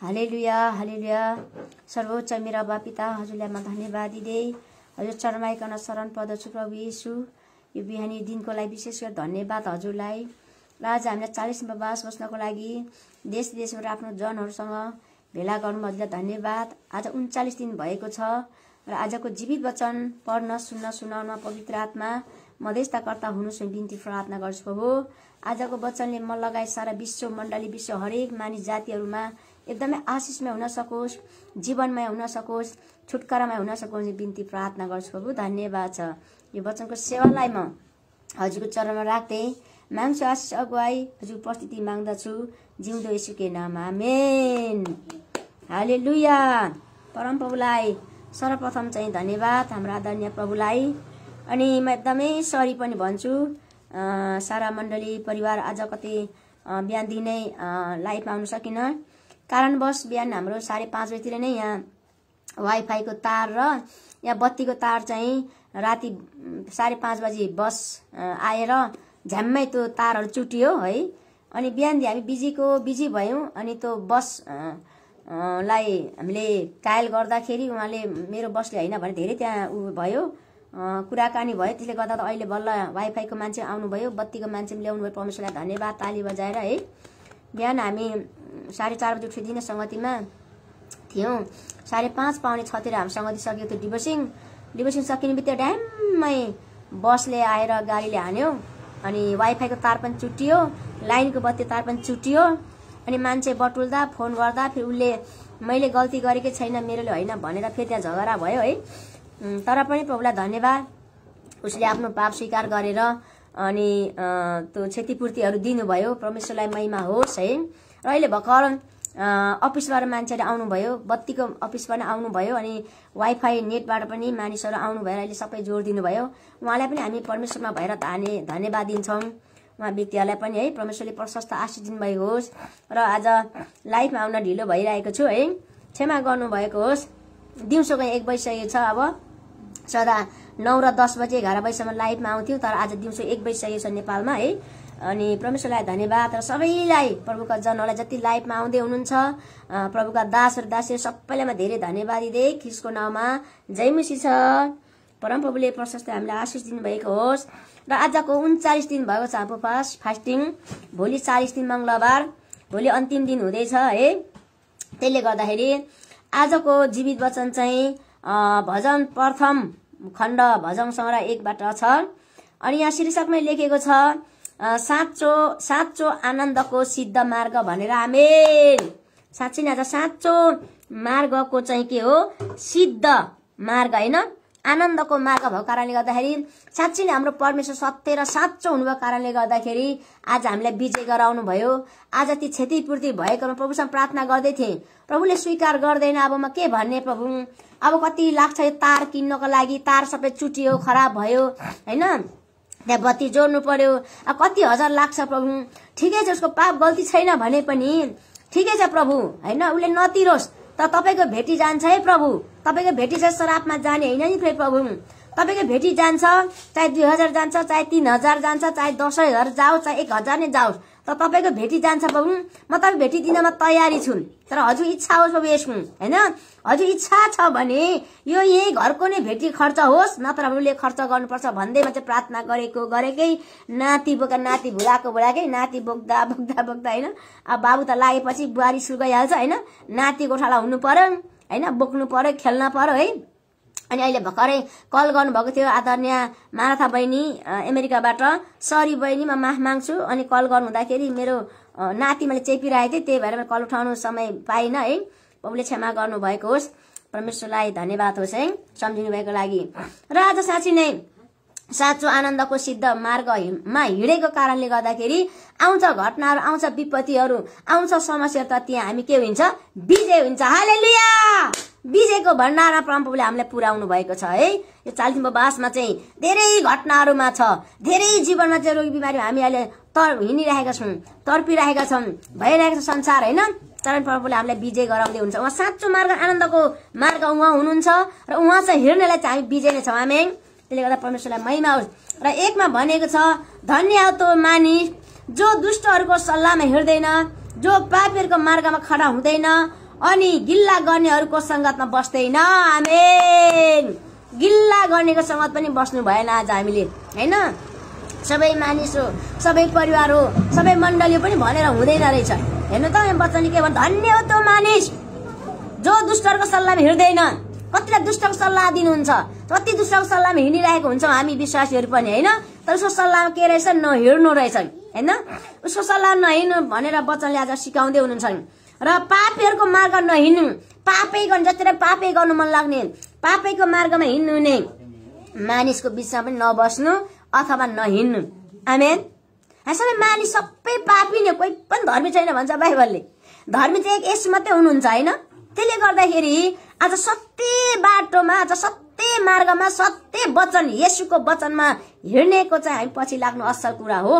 हालेलुया हालेलुया सर्वोच्च मेरा बापिता पिता हजुरलाई म धन्यवाद दिँदै हजुर चरमाइकन शरण पर्दछु प्रभु यीशु यो बिहानी दिनको लागि विशेष गरी धन्यवाद हजुरलाई र आज हामीलाई चालिसमा बास बस्नको लागि देश विदेशबाट आफ्नो जनहरूसँग भेला गर्नु हजुरलाई धन्यवाद आज उन्चालिस दिन भएको छ र आजको जीवित वचन पढ्न सुन्न सुनाउन पवित्र आत्मा मध्यस्थकर्ता हुनुहोस् बिन्ती प्रार्थना गर्छु हो आजको वचनले म लगाए सारा विश्व मण्डली विश्व हरेक मानिस जातिहरूमा एकदमै आशिषमय हुन सकोस् जीवनमय हुन सकोस् छुटकारामा हुन सकोस् बिन्ती प्रार्थना गर्छु प्रभु धन्यवाद छ यो वचनको सेवालाई म हजुरको चरणमा राख्दै माग्छु आशिष अगुवाई हजुर उपस्थिति माग्दछु जिउँदो यसुकै नाम मेन हाले लुया परम प्रभुलाई सर्वप्रथम चाहिँ धन्यवाद हाम्रो आदरणीय प्रभुलाई अनि म एकदमै सरी पनि भन्छु सारा मण्डली परिवार आज कति बिहानदेखि नै लाइफमा आउनु सकिनँ कारणवश बिहान हाम्रो साढे पाँच बजीतिर नै यहाँ वाइफाईको तार र यहाँ बत्तीको तार चाहिँ राति साढे पाँच बजी बस आएर झ्याम्मै त्यो तारहरू चुटियो है अनि बिहानदेखि हामी बिजीको बिजी भयौँ अनि त्यो बस लाई हामीले कायल गर्दाखेरि उहाँले मेरो बसले होइन भने धेरै त्यहाँ ऊ भयो कुराकानी भयो त्यसले गर्दा त अहिले बल्ल वाइफाईको मान्छे आउनुभयो बत्तीको मान्छे पनि ल्याउनु भयो परमेश्वरलाई धन्यवाद ताली बजाएर है बिहान हामी साढे चार बजी उठिदिने सङ्गतिमा थियौँ साढे पाँच पाउने छतिर हाम्रो सङ्गति सकेको थियो डिभोर्सिङ डिभोर्सिङ सकिने बित्तिकै ड्याममै बसले आएर गाडीले हान्यो अनि वाइफाईको तार पनि चुटियो लाइनको बत्ती तार पनि चुटियो अनि मान्छे बटुल्दा फोन गर्दा फेरि उसले मैले गल्ती गरेकै छैन मेरोले होइन भनेर फेरि त्यहाँ झगडा भयो है तर पनि प्रभुलाई धन्यवाद उसले आफ्नो पाप स्वीकार गरेर अनि त्यो क्षतिपूर्तिहरू दिनुभयो परमेश्वरलाई महिमा होस् है र अहिले भर्खर अफिसबाट मान्छेहरू आउनुभयो बत्तीको अफिसबाट आउनुभयो अनि वाइफाई नेटबाट पनि मानिसहरू आउनुभयो अहिले सबै जोड दिनुभयो उहाँलाई पनि हामी परमेश्वरमा भएर धाने धन्यवाद दिन्छौँ उहाँ व्यक्तिहरूलाई पनि है परमेश्वरले प्रशस्त आशिष दिनुभएको होस् र आज लाइफमा आउन ढिलो भइरहेको छु है क्षमा गर्नुभएको होस् दिउँसोको एक भइसकेको छ अब सदा नौ र दस बजे एघार बजीसम्म लाइभमा आउँथ्यौँ तर आज दिउँसो एक बजिसकेको छ नेपालमा है अनि परमेश्वरलाई धन्यवाद र सबैलाई प्रभुका जनहरूलाई जति लाइभमा आउँदै हुनुहुन्छ प्रभुका दासहरू दासी सबैलाई म धेरै धन्यवाद दिँदै ख्रिसको नाउँमा जयमुसी छ परम प्रभुले प्रशस्त हामीलाई आशिष दिनुभएको होस् र आजको उन्चालिस दिन भएको छ हाम्रो फास्ट फास्टिङ भोलि चालिस दिन मङ्गलबार भोलि अन्तिम दिन हुँदैछ है त्यसले गर्दाखेरि आजको जीवित वचन चाहिँ भजन प्रथम खण्ड भजन सङ्ग्रह एकबाट छ अनि यहाँ शीर्षकमै लेखेको छ साँचो साँचो आनन्दको सिद्ध मार्ग भनेर हामी साँच्चै नै आज साँचो मार्गको चाहिँ के हो सिद्ध मार्ग होइन आनन्दको मार्ग भएको कारणले गर्दाखेरि साँच्ची नै हाम्रो परमेश्वर सत्य र साँचो हुनुभएको कारणले गर्दाखेरि आज हामीलाई विजय गराउनु भयो आज ती क्षतिपूर्ति भएकोमा प्रभुसँग प्रार्थना गर्दै थिएँ प्रभुले स्वीकार गर्दैन अब म के भन्ने प्रभु अब कति लाग्छ यो तार किन्नको लागि तार सबै चुटियो खराब भयो होइन त्यहाँ बत्ती जोड्नु पर्यो अब कति हजार लाग्छ प्रभु ठिकै छ उसको पाप गल्ती छैन भने पनि ठिकै छ प्रभु होइन उसले नतिरोस् त तपाईँको भेटी जान्छ है प्रभु तपाईँको भेटी चाहिँ श्रापमा जाने होइन नि फेरि प्रभु तपाईँको भेटी जान्छ चाहे दुई हजार जान्छ चाहे तिन हजार जान्छ चाहे दसैँ हजार जाओस् चाहे एक हजार नै जाओस् तर तपाईँको भेटी जान्छ बाबु म तपाईँ भेटी दिनमा तयारी छु तर हजुर इच्छा होस् बाबु यसमा होइन हजुर इच्छा छ भने यो यही घरको नै भेटी खर्च होस् नत्र उसले खर्च गर्नुपर्छ भन्दैमा चाहिँ प्रार्थना गरेको गरेकै नाति बोका नाति भुलाएको भुलाएकै नाति बोक्दा बोक्दा बोक्दा होइन अब बाबु त लागेपछि बुहारी सुरु होइन नाति गोठाला हुनु पऱ्यो होइन बोक्नु पऱ्यो खेल्न पर्यो है अनि अहिले भर्खरै कल गर्नुभएको थियो आदरणीय माराथा बहिनी अमेरिकाबाट सरी बहिनी म माफ माग्छु अनि कल गर्नु मेरो नाति मैले चेपिरहेको थिएँ त्यही भएर मैले कल उठाउनु समय पाइनँ है प्रभुले क्षमा गर्नुभएको होस् परमेश्वरलाई धन्यवाद होस् है सम्झिनु भएको लागि र आज साँच्ची नै साँचो आनन्दको सिद्ध मार्गमा हिँडेको कारणले गर्दाखेरि आउँछ घटनाहरू आउँछ विपत्तिहरू आउँछ समस्या त त्यहाँ हामी के हुन्छ विजय हुन्छ हालेलुया विजयको भण्डारा प्रम्पुले हामीलाई पुर्याउनु भएको छ है यो चालिस बासमा चाहिँ धेरै घटनाहरूमा छ धेरै जीवनमा चाहिँ रोगी बिमारी हामी अहिले तर हिँडिरहेका छौँ तर्पिरहेका छौँ भइरहेको छ संसार होइन चरण प्रभुले हामीलाई विजय गराउँदै हुन्छ उहाँ साँचो मार्ग आनन्दको मार्ग उहाँ हुनुहुन्छ र उहाँ चाहिँ हिँड्नेलाई चाहिँ हामी विजय नै छौँ हामी त्यसले गर्दा परमेश्वरलाई महिमा होस् र एकमा भनेको छ धन्य त्यो मानिस जो दुष्टहरूको सल्लाहमा हिँड्दैन जो पापीहरूको मार्गमा खडा हुँदैन अनि गिल्ला गर्नेहरूको सङ्गतमा बस्दैन आमेन गिल्ला गर्नेको सङ्गत पनि बस्नु भएन आज हामीले होइन सबै मानिस हो सबै परिवार हो सबै मण्डली पनि भनेर हुँदैन रहेछ हेर्नु त बच्चनले के भन्नु धन्य हो त्यो मानिस जो दुष्टहरूको सल्लाह हिँड्दैन कतिलाई दुष्टको सल्लाह दिनुहुन्छ कति दुष्टको सल्लाहमा हिँडिरहेको हुन्छौँ हामी विश्वासीहरू पनि होइन तर उसको सल्लाह के रहेछ नहिँड्नु रहेछ होइन उसको सल्लाह नहिँड्नु भनेर बच्चनले आज सिकाउँदै हुनुहुन्छ र पापहरूको मार्ग नहिँड्नु पापै गर्नु नै पापै गर्नु मन लाग्ने पापैको मार्गमा हिँड्नु हुने मानिसको बिचमा पनि नबस्नु अथवा नहिँड्नु आमेन सबै मानिस सबै पापी नै कोही पनि धर्मी छैन भन्छ बाइबलले धर्मी चाहिँ एक यस मात्रै हुनुहुन्छ होइन त्यसले गर्दाखेरि आज सत्य बाटोमा आज सत्य मार्गमा सत्य वचन यसुको वचनमा हिँड्नेको चाहिँ हामी पछि लाग्नु असल कुरा हो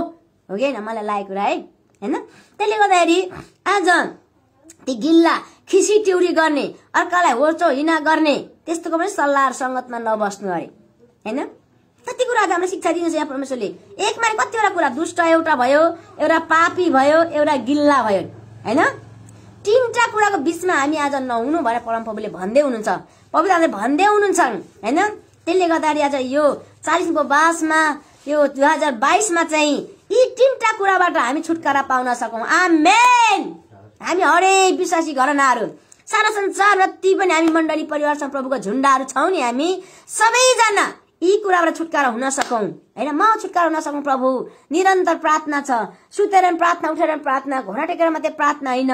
हो कि होइन मलाई लागेको कुरा है होइन त्यसले गर्दाखेरि आज ती गिल्ला खिसी टिउरी गर्ने अर्कालाई होचो हिना गर्ने त्यस्तोको पनि सल्लाह सङ्गतमा नबस्नु अरे होइन कति कुरा हामीले शिक्षा दिनुहोस् यहाँ परमेश्वरले एकमा कतिवटा कुरा दुष्ट एउटा भयो एउटा पापी भयो एउटा गिल्ला भयो होइन तिनवटा कुराको बिचमा हामी आज नहुनु भनेर परम प्रभुले भन्दै हुनुहुन्छ पवित्रले भन्दै हुनुहुन्छ होइन त्यसले गर्दाखेरि आज यो चालिसको बासमा यो दुई हजार बाइसमा चाहिँ यी तिनवटा कुराबाट हामी छुटकारा पाउन सकौँ आमेन हामी हरेक विश्वासी घरनाहरू सारा संसार जति पनि हामी मण्डली परिवारसँग प्रभुको झुन्डाहरू छौँ नि हामी सबैजना यी कुराबाट छुटकारा हुन सकौँ होइन म छुटकारा हुन सकौँ प्रभु निरन्तर प्रार्थना छ सुतेर पनि प्रार्थना उठेर पनि प्रार्थना घोडा टेकेर मात्रै प्रार्थना होइन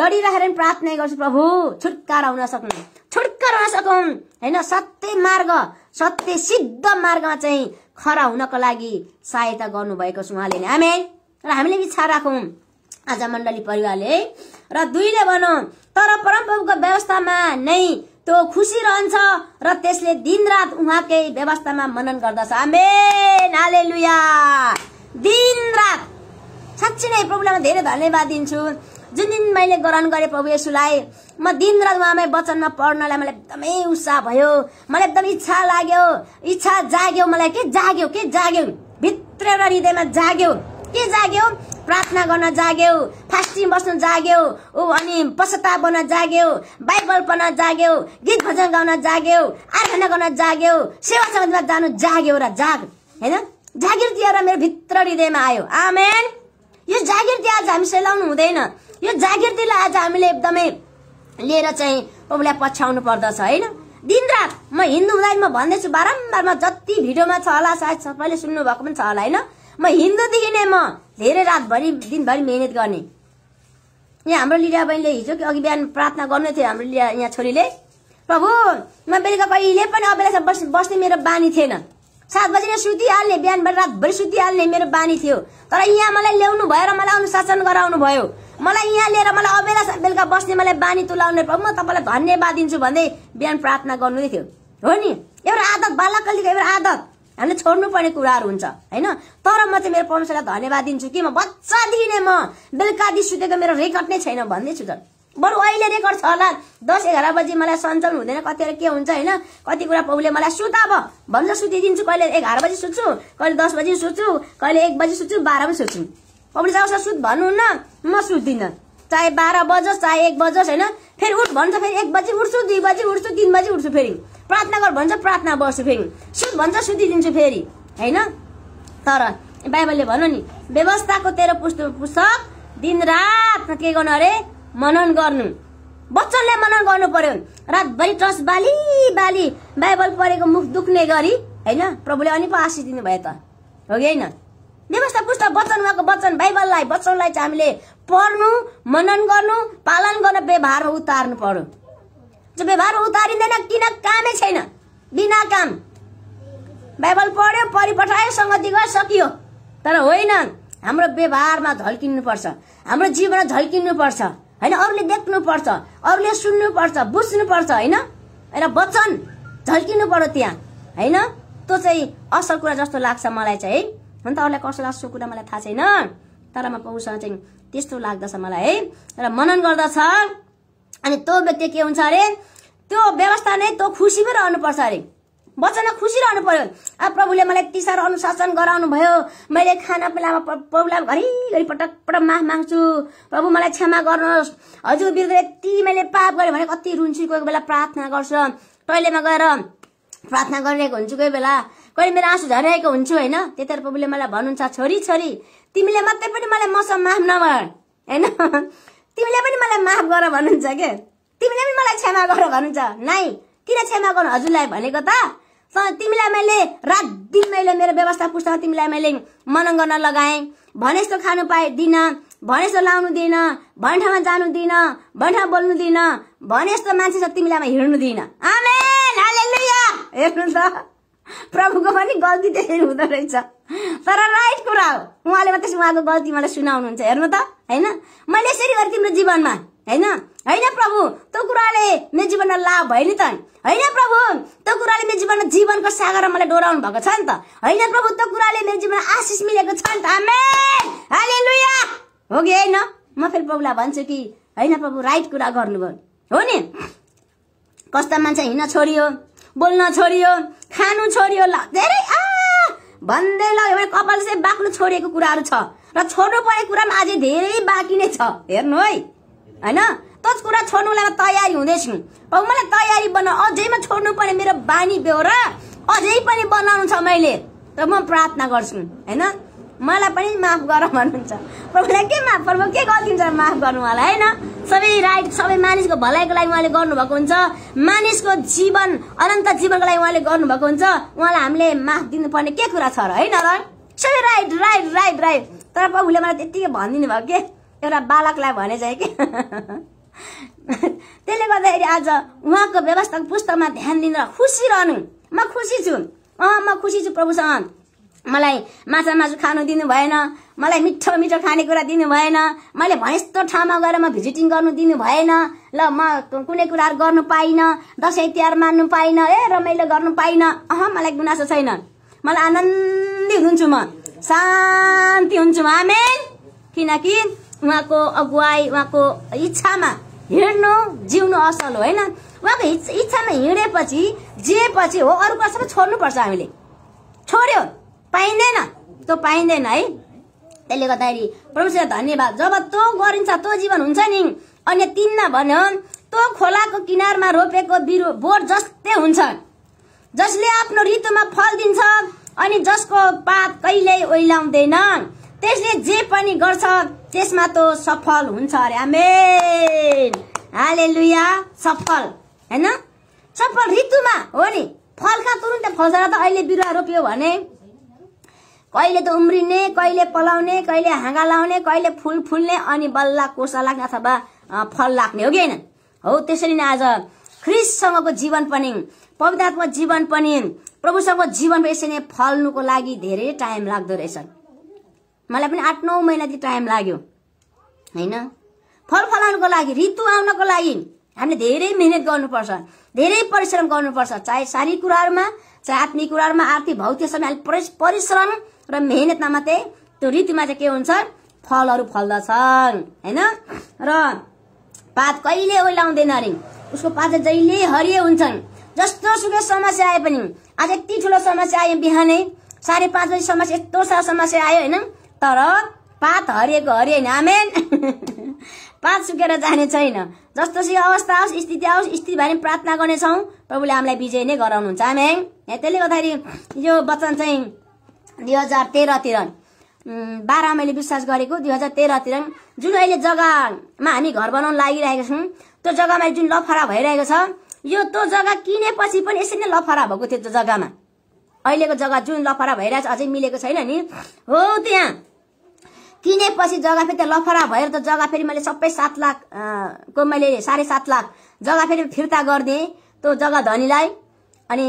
लडिराखेर पनि प्रार्थना गर्छु प्रभु छुटकारा हुन सक्नु छुटकारा हुन सकौँ होइन सत्य मार्ग सत्य सिद्ध मार्गमा चाहिँ खरा हुनको लागि सहायता गर्नुभएको छ उहाँले नै हामी र हामीले इच्छा राखौँ आज मण्डली परिवारले र दुईले भनौँ तर परमप्रभुको व्यवस्थामा नै त्यो खुसी रहन्छ र त्यसले दिनरात उहाँकै व्यवस्थामा मनन गर्दछ दिनरात साँच्ची नै प्रभुलाई म धेरै धन्यवाद दिन्छु जुन दिन मैले ग्रहण गरेँ प्रभु यसुलाई म दिनरात उहाँमै वचनमा पढ्नलाई मलाई एकदमै उत्साह भयो मलाई एकदम इच्छा लाग्यो इच्छा जाग्यो मलाई के जाग्यो के जाग्यो भित्र हृदयमा जाग्यो के जाग्यौ प्रार्थना गर्न जाग्यौ फास्टिङ बस्न जाग्यौ ऊ अनि पश्चाताप गर्न जाग्यौ बाइबल पढ्न जाग्यौ गीत भजन गाउन जाग्यौ आराधना गर्न जाग्यौ सेवा समाजमा जानु जाग्यौ र जाग होइन जागिर तिहार मेरो भित्र हृदयमा आयो आमेन यो जागिर तिहार आज हामी सेलाउनु हुँदैन यो जागिर तिहार आज हामीले एकदमै लिएर चाहिँ प्रभुलाई पछ्याउनु पर्दछ होइन दिनरात म हिन्दू हुँदा म भन्दैछु बारम्बारमा जति भिडियोमा छ होला सायद सबैले सुन्नुभएको पनि छ होला होइन म हिन्दूदेखि नै म धेरै रातभरि दिनभरि मिहिनेत गर्ने यहाँ हाम्रो लिडिया बहिनीले हिजो अघि बिहान प्रार्थना गर्नु थियो हाम्रो लिडा यहाँ छोरीले प्रभु म बेलुका कहिले पनि अबेलासम्म बस् बस्ने मेरो बानी थिएन सात बजी नै सुतिहाल्ने बिहानबाट रातभरि सुतिहाल्ने मेरो बानी थियो तर यहाँ मलाई ल्याउनु भयो र मलाई अनुशासन गराउनु भयो मलाई यहाँ लिएर मलाई अबेला बेलुका बस्ने मलाई बानी तुलाउने प्रभु म तपाईँलाई धन्यवाद दिन्छु भन्दै बिहान प्रार्थना गर्नु थियो हो नि एउटा आदत बालकलीको एउटा आदत हामीले छोड्नुपर्ने कुराहरू हुन्छ होइन तर म चाहिँ मेरो परमेश्वरलाई धन्यवाद दिन्छु कि म बच्चादेखि नै म बेलुकादेखि सुतेको मेरो रेकर्ड नै छैन भन्दैछु त बरु अहिले रेकर्ड छ होला दस एघार बजी मलाई सञ्चालन हुँदैन कतिवटा के हुन्छ होइन कति कुरा पौले मलाई सुता अब भन्छ सुतिदिन्छु कहिले एघार बजी सुत्छु कहिले दस बजी सुत्छु कहिले एक बजी सुत्छु बाह्र बजी सुत्छु पौले जाउँछ सुत भन्नुहुन्न म सुत्दिनँ चाहे बाह्र बजोस् चाहे एक बजोस् होइन फेरि उठ भन्छ फेरि एक बजी उठ्छु दुई बजी उठ्छु तिन बजी उठ्छु फेरि प्रार्थना गर भन्छ प्रार्थना बस्छु फेरि सुत भन्छ सुतिदिन्छु फेरि होइन तर बाइबलले भनौँ नि व्यवस्थाको तेह्र पुस्तक पुस्तक दिन रात के गर्नु अरे मनन गर्नु बच्चनले मनन गर्नु पर्यो रातभरि ट्रस बाली बाली बाइबल पढेको मुख दुख्ने गरी होइन प्रभुले अनि पो आशिष दिनुभयो त हो कि होइन व्यवस्था पुस्तक वचन उहाँको वचन बाइबललाई वचनलाई चाहिँ हामीले पढ्नु मनन गर्नु पालन गर्न व्यवहारमा उतार्नु पर्यो जो व्यवहारमा उतारिँदैन किन कामै छैन बिना काम बाइबल पढ्यो परिपठायो सङ्गति गयो सकियो तर होइन हाम्रो व्यवहारमा झल्किनुपर्छ हाम्रो जीवनमा पर्छ होइन अरूले देख्नुपर्छ अरूले सुन्नुपर्छ बुझ्नुपर्छ होइन होइन वचन झल्किनु पर्यो त्यहाँ होइन त्यो चाहिँ असल कुरा जस्तो लाग्छ मलाई चाहिँ है हुन त अरूलाई कसो लाग्छ कुरा मलाई थाहा छैन तर म पौसँग चाहिँ त्यस्तो लाग्दछ मलाई है र मनन गर्दछ अनि त्यो व्यक्ति के हुन्छ अरे त्यो व्यवस्था नै त्यो पनि रहनुपर्छ अरे वचनमा खुसी रहनु पर्यो अब प्रभुले मलाई यति साह्रो अनुशासन गराउनु भयो मैले खाना पेलामा प्रभुलाई घरिघरि पटक पटक माफ माग्छु प्रभु मलाई क्षमा गर्नुहोस् हजुर विरुद्ध यति मैले पाप गरेँ भने कति रुन्छु कोही बेला प्रार्थना गर्छ टोइलेटमा गएर प्रार्थना गरिरहेको हुन्छु कोही बेला कहिले मेरो आँसु झरेको हुन्छु होइन त्यता प्रभुले मलाई भन्नुहुन्छ छोरी छोरी तिमीले मात्रै पनि मलाई मसँग माफ नगर होइन तिमीले पनि मलाई माफ गर भन्नुहुन्छ के तिमीले पनि मलाई क्षमा गर भन्नुहुन्छ नाइ किन क्षमा गर्नु हजुरलाई भनेको त तिमीलाई मैले रात दिन मैले मेरो व्यवस्था पुस्तामा तिमीलाई मैले मनन गर्न लगाएँ भने जस्तो खानु पाए दिन भने जस्तो लाउनु दिन भने ठाउँमा जानु दिन भने ठाउँ बोल्नु दिन भने जस्तो मान्छे छ तिमीलाई म हिँड्नु दिन आमेन हालेलुया हेर्नु त प्रभुको पनि गल्ती त्यसरी हुँदो रहेछ तर राइट कुरा हो उहाँले मात्रै उहाँको गल्ती मलाई सुनाउनुहुन्छ हेर्नु त होइन मैले यसरी गरेँ तिम्रो जीवनमा होइन होइन प्रभु त्यो कुराले मेरो जीवनमा लाभ भयो नि त होइन प्रभु त्यो कुराले मेरो जीवनमा जीवनको सागर मलाई डोराउनु भएको छ नि त होइन प्रभु त्यो कुराले मेरो जीवनमा आशिष मिलेको छ नि त आमे हो कि होइन म फेरि प्रभुलाई भन्छु कि होइन प्रभु राइट कुरा गर्नुभयो हो नि कस्ता मान्छे हिँड्न छोडियो बोल्न छोडियो खानु छोडियो ल धेरै आ भन्दै लग्यो भने कपाल चाहिँ बाक्नु छोडिएको कुराहरू छ र छोड्नु पर्ने कुरामा अझै धेरै बाँकी नै छ हेर्नु है होइन तज कुरा छोड्नुलाई म तयारी हुँदैछु अब मलाई तयारी बना अझै म छोड्नु पर्ने मेरो बानी बेहोरा अझै पनि बनाउनु छ मैले त म प्रार्थना गर्छु होइन मलाई पनि माफ गर भन्नुहुन्छ प्रभुलाई के माफ प्रभु के गरिदिन्छ माफ गर्नु होला होइन सबै राइट सबै मानिसको भलाइको लागि उहाँले गर्नुभएको हुन्छ मानिसको जीवन अनन्त जीवनको लागि उहाँले गर्नुभएको हुन्छ उहाँलाई हामीले माफ दिनुपर्ने के कुरा छ र होइन र सबै राइट राइट राइट राइट तर प्रभुले मलाई त्यत्तिकै भनिदिनु भयो के एउटा बालकलाई भने चाहिँ कि त्यसले गर्दाखेरि आज उहाँको व्यवस्थाको पुस्तकमा ध्यान दिन खुसी रहनु म खुसी छु अँ म खुसी छु प्रभुसँग मलाई माछा मासु खानु दिनु भएन मलाई मिठो मिठो खानेकुरा दिनु भएन मैले भनेस्तो ठाउँमा गएर म भिजिटिङ गर्नु दिनु भएन ल म कुनै कुराहरू गर्नु पाइनँ दसैँ तिहार मान्नु पाइनँ ए रमाइलो गर्नु पाइनँ अह मलाई गुनासो छैन मलाई आनन्दी हुन्छु म शान्ति हुन्छु म आमेन किनकि उहाँको अगुवाई उहाँको इच्छामा हिँड्नु जिउनु असल हो होइन उहाँको इच्छामा हिँडेपछि जिएपछि हो अरू कसैलाई छोड्नुपर्छ हामीले छोड्यो पाइँदैन त्यो पाइँदैन है त्यसले गर्दाखेरि परमेश्वर धन्यवाद जब तँ गरिन्छ तँ जीवन हुन्छ नि अन्य तिनमा भन्यो तँ खोलाको किनारमा रोपेको बिरुवा बोट जस्तै हुन्छ जसले आफ्नो ऋतुमा फल दिन्छ अनि जसको पात कहिल्यै ओइलाउँदैन त्यसले जे पनि गर्छ त्यसमा त सफल हुन्छ अरे आमेन हाले लुया सफल होइन सफल ऋतुमा हो नि फल्का तुरुन्तै फल्छ त अहिले बिरुवा रोप्यो भने कहिले त उम्रिने कहिले पलाउने कहिले हाँगा लाउने कहिले फुल फुल्ने अनि बल्ल कोसा लाग्ने अथवा फल लाग्ने हो कि होइन हो त्यसरी नै आज ख्रिससँगको जीवन पनि पवितात्मक जीवन पनि प्रभुसँगको जीवन यसरी नै फल्नुको लागि धेरै टाइम लाग्दो रहेछ मलाई पनि आठ नौ महिना टाइम लाग्यो होइन फल फलाउनुको लागि ऋतु आउनको लागि हामीले धेरै मिहिनेत गर्नुपर्छ धेरै परिश्रम गर्नुपर्छ चाहे शारीरिक कुराहरूमा चाहे आत्मिक कुराहरूमा आर्थिक भौतिक समय परिश्रम र मेहनतमा मात्रै त्यो ऋतुमा चाहिँ के हुन्छ फलहरू फल्दछन् होइन र पात कहिले ओइलाउँदैन अरे उसको पात चाहिँ जहिले हरियो हुन्छन् जस्तो सुकै समस्या आए पनि आज यति ठुलो समस्या आयो बिहानै साढे पाँच बजी समस्या यस्तो साह्रो समस्या आयो होइन तर पात हरिएको हरियो होइन आमेन पात सुकेर जाने छैन जस्तो सुकै अवस्था आओस् स्थिति आओस् स्थिति भए पनि प्रार्थना गर्नेछौँ प्रभुले हामीलाई विजय नै गराउनुहुन्छ आमेन त्यसले गर्दाखेरि यो वचन चाहिँ दुई हजार तेह्रतिर बाह्र मैले विश्वास गरेको दुई हजार तेह्रतिर जुन अहिले जग्गामा हामी घर बनाउन लागिरहेका छौँ त्यो जग्गामा जुन लफरा भइरहेको छ यो त्यो जग्गा किनेपछि पनि यसरी नै लफरा भएको थियो त्यो जग्गामा अहिलेको जग्गा जुन लफरा छ अझै मिलेको छैन नि हो त्यहाँ किनेपछि जग्गा फेरि त्यहाँ लफरा भएर त जग्गा फेरि मैले सबै सात लाख को मैले साढे सात लाख जग्गा फेरि फिर्ता गरिदिएँ त्यो जग्गा धनीलाई अनि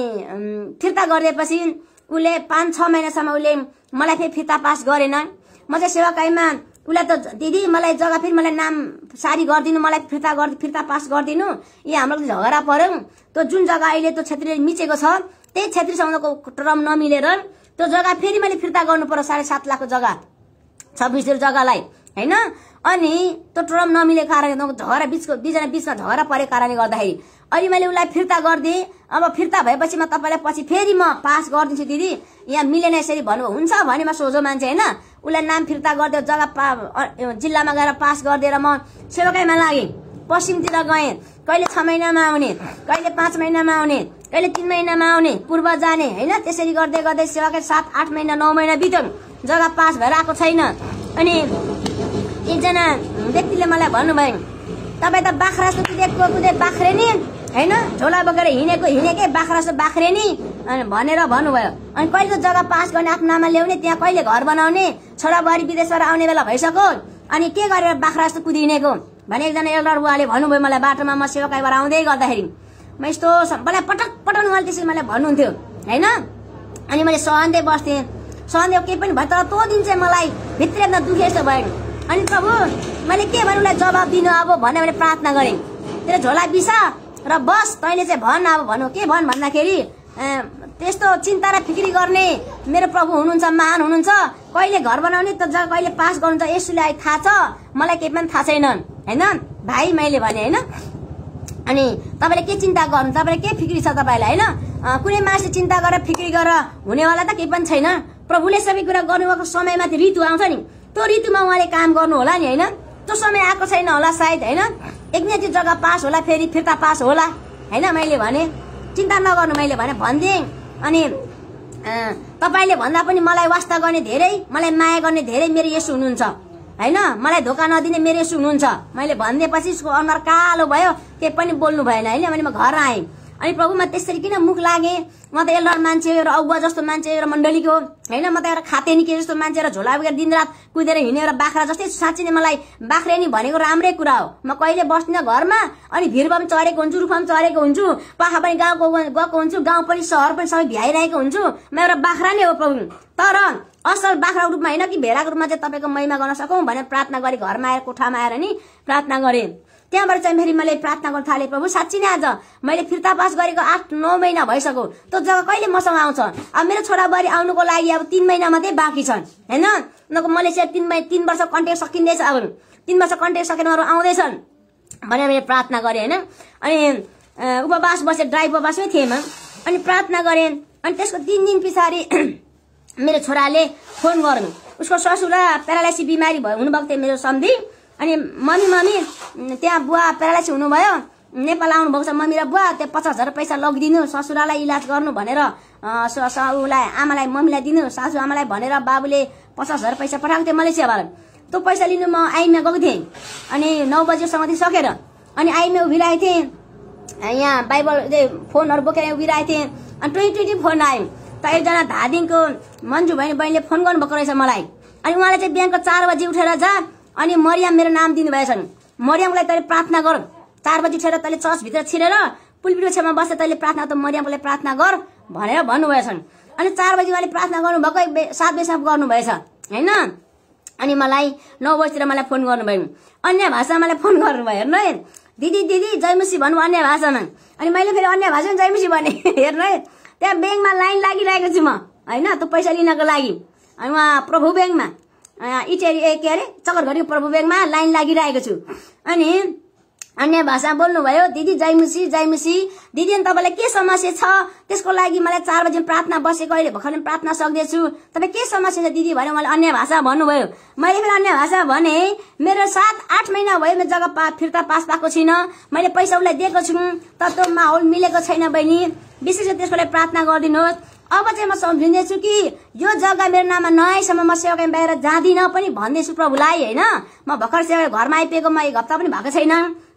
फिर्ता गरिदिएपछि उसले पाँच छ महिनासम्म उसले मलाई फेरि फिर्ता पास गरेन म चाहिँ सेवाकाइमा उसलाई त दिदी मलाई जग्गा फेरि मलाई नाम सारी गरिदिनु मलाई फिर्ता गर् फिर्ता पास गरिदिनु यहाँ हाम्रो झगडा पऱ्यौँ त्यो जुन जग्गा अहिले त्यो क्षेत्री मिचेको छ त्यही क्षेत्रीसँगको ट्रम नमिलेर त्यो जग्गा फेरि मैले फिर्ता गर्नु पऱ्यो साढे सात लाखको जग्गा छब्बिस जग्गालाई होइन अनि त्यो ट्रम नमिलेको कारणले झगडा बिचको बिचमा बिचमा झगडा परेको कारणले गर्दाखेरि अहिले मैले उसलाई फिर्ता गरिदिएँ अब फिर्ता भएपछि म तपाईँलाई पछि फेरि म पास गरिदिन्छु दिदी यहाँ मिलेन यसरी भन्नु हुन्छ भने म सोझो मान्छे होइन उसलाई नाम फिर्ता गरिदियो जग्गा पा जिल्लामा गएर पास गरिदिएर म सेवकैमा लागेँ पश्चिमतिर गएँ कहिले छ महिनामा आउने कहिले पाँच महिनामा आउने कहिले तिन महिनामा आउने पूर्व जाने होइन त्यसरी गर्दै गर्दै सेवाकै सात आठ महिना नौ महिना बित्यो जग्गा पास भएर आएको छैन अनि एकजना व्यक्तिले मलाई भन्नुभयो तपाईँ त बाख्रा जस्तो कुदेको कुदे बाख्रे नि होइन झोला बोकेर हिँडेको हिँडेकै बाख्रा जस्तो बाख्रे नि अनि भनेर भन्नुभयो अनि त जग्गा पास गर्ने आफ्नो नाममा ल्याउने त्यहाँ कहिले घर बनाउने छोराबुहारी विदेशबाट आउने बेला भइसक्यो अनि के गरेर बाख्रा जस्तो कुदिनेको भने एकजना एल्डर बुवाले भन्नुभयो मलाई बाटोमा म सेवाकाइबाट आउँदै गर्दाखेरि म यस्तो मलाई पटक पटक उहाँले त्यसरी मलाई भन्नुहुन्थ्यो होइन अनि मैले सहन्दै बस्थेँ सहन्दै केही पनि भयो तर त्यो दिन चाहिँ मलाई भित्रै दुखे जस्तो भयो अनि प्रभु मैले के भने उसलाई जवाब दिनु अब भन्यो मैले प्रार्थना गरेँ तेरो झोला बिसा र बस तैँले चाहिँ भन अब भनौँ के भन भन्दाखेरि त्यस्तो चिन्ता र फिक्री गर्ने मेरो प्रभु हुनुहुन्छ महान हुनुहुन्छ कहिले घर बनाउने त कहिले पास गर्नुहुन्छ यसुलाई थाहा छ मलाई केही पनि थाहा छैन होइन भाइ मैले भने होइन अनि तपाईँले के चिन्ता गर्नु तपाईँले के फिक्री छ तपाईँलाई होइन कुनै मान्छे चिन्ता गरेर फिक्री गरेर हुनेवाला त केही पनि छैन प्रभुले सबै कुरा गर्नुभएको समयमाथि ऋतु आउँछ नि त्यो ऋतुमा उहाँले काम गर्नु होला नि होइन त्यो समय आएको छैन होला सायद होइन एकनेटी जग्गा पास होला फेरि फिर्ता पास होला होइन मैले भने चिन्ता नगर्नु मैले भने भनिदिएँ अनि तपाईँले भन्दा पनि मलाई वास्ता गर्ने धेरै मलाई माया गर्ने धेरै मेरो यसो हुनुहुन्छ होइन मलाई धोका नदिने मेरो यसो हुनुहुन्छ मैले भनिदिएपछि उसको अनुहार कालो भयो केही पनि बोल्नु भएन होइन भने म घर आएँ अनि प्रभु म त्यसरी किन मुख लागे म त एल्डर मान्छे र अगुवा जस्तो मान्छे र मण्डलीको होइन म त एउटा खाते निके जस्तो मान्छे र झोला बोकेर दिनरात कुदेर हिँडेर बाख्रा जस्तै साँच्ची नै मलाई बाख्रे नि भनेको राम्रै कुरा हो म कहिले बस्दिनँ घरमा अनि भिरमा पनि चढेको हुन्छु रुखमा पनि चढेको हुन्छु पाखा पनि गाउँको गएको हुन्छु गाउँ पनि सहर पनि सबै भ्याइरहेको हुन्छु म एउटा बाख्रा नै हो प्रभु तर असल बाख्राको रूपमा होइन कि भेडाको रूपमा चाहिँ तपाईँको महिमा गर्न सकौँ भनेर प्रार्थना गरेँ घरमा आएर कोठामा आएर नि प्रार्थना गरेँ त्यहाँबाट चाहिँ फेरि मैले प्रार्थना गर्न थालेँ प्रभु साँच्ची नै आज मैले फिर्ता पास गरेको आठ नौ महिना भइसक्यो त्यो जग्गा कहिले मसँग आउँछ अब मेरो छोराबुहारी आउनुको लागि अब तिन महिना मात्रै बाँकी छन् होइन उनीहरूको मैले चाहिँ तिन महिना तिन वर्ष कन्ट्याक्ट सकिँदैछ अब तिन वर्ष कन्ट्याक्ट सकेर उहाँहरू आउँदैछन् भनेर मैले प्रार्थना गरेँ होइन अनि उपवास बसेँ ड्राई उपवासमै थिएँ अनि प्रार्थना गरेँ अनि त्यसको तिन दिन पछाडि मेरो छोराले फोन गर्नु उसको ससुरा प्यारालाइसिस बिमारी भयो हुनुभएको थियो मेरो सम्धि अनि मम्मी मम्मी त्यहाँ बुवा प्यारालाइसिस हुनुभयो नेपाल आउनुभएको छ मम्मी र बुवा त्यहाँ पचास हजार पैसा लगिदिनु ससुरालाई इलाज गर्नु भनेर उसलाई आमालाई मम्मीलाई दिनु सासु आमालाई भनेर बाबुले पचास हजार पैसा पठाएको थिएँ मलेसियाबाट त्यो पैसा लिनु म आइमा गएको थिएँ अनि नौ बजीसम्म चाहिँ सकेर अनि आइमा उभिरहेको थिएँ यहाँ बाइबल फोनहरू बोकेर उभिरहेको थिएँ अनि ट्वेन्टी ट्वेन्टी फोन आयो त एकजना धादिङको मन्जु भाइ बहिनीले फोन गर्नुभएको रहेछ मलाई अनि उहाँले चाहिँ बिहानको चार बजी उठेर जा अनि मरियम मेरो नाम दिनुभएछन् मरियमलाई तैँले प्रार्थना गर चार बजी उठेर तैँले चर्चभित्र छिरेर पुलपिटो छेउमा बसेर तैँले प्रार्थना त मरियमलाई प्रार्थना गर भनेर भन्नुभएछन् अनि चार बजी उहाँले प्रार्थना गर्नुभएको सात बजीसम्म गर्नुभएछ होइन अनि मलाई नौ बजीतिर मलाई फोन गर्नुभयो अन्य भाषामा मलाई फोन गर्नुभयो हेर्नु है दिदी दिदी जयमुसी भन्नु अन्य भाषामा अनि मैले फेरि अन्य भाषामा जयमुसी भने हेर्नु है त्यहाँ ब्याङ्कमा लाइन लागिरहेको छु म होइन त्यो पैसा लिनको लागि अनि उहाँ प्रभु ब्याङ्कमा इटेरी ए के अरे चकरघरीको प्रभु ब्याङ्कमा लाइन लागिरहेको छु अनि अन्य भाषा बोल्नुभयो दिदी जयमुसी जयमुसी दिदी अनि तपाईँलाई के समस्या छ त्यसको लागि मलाई चार बजी प्रार्थना बसेको अहिले भर्खर प्रार्थना सक्दैछु तपाईँ के समस्या छ दिदी भने मैले अन्य भाषा भन्नुभयो मैले फेरि अन्य भाषा भने मेरो सात आठ महिना भयो मेरो जग्गा पा फिर्ता पास पाएको छुइनँ मैले पैसा उसलाई दिएको छु तत्त्व माहौल मिलेको छैन बहिनी विशेष त्यसको लागि प्रार्थना गरिदिनुहोस् अब चाहिँ म सम्झिँदैछु कि यो जग्गा मेरो नाममा नआएसम्म म सेवाकै बाहिर जाँदिनँ पनि भन्दैछु प्रभुलाई होइन म भर्खर सेवा घरमा आइपुगेको म एक हप्ता पनि भएको छैन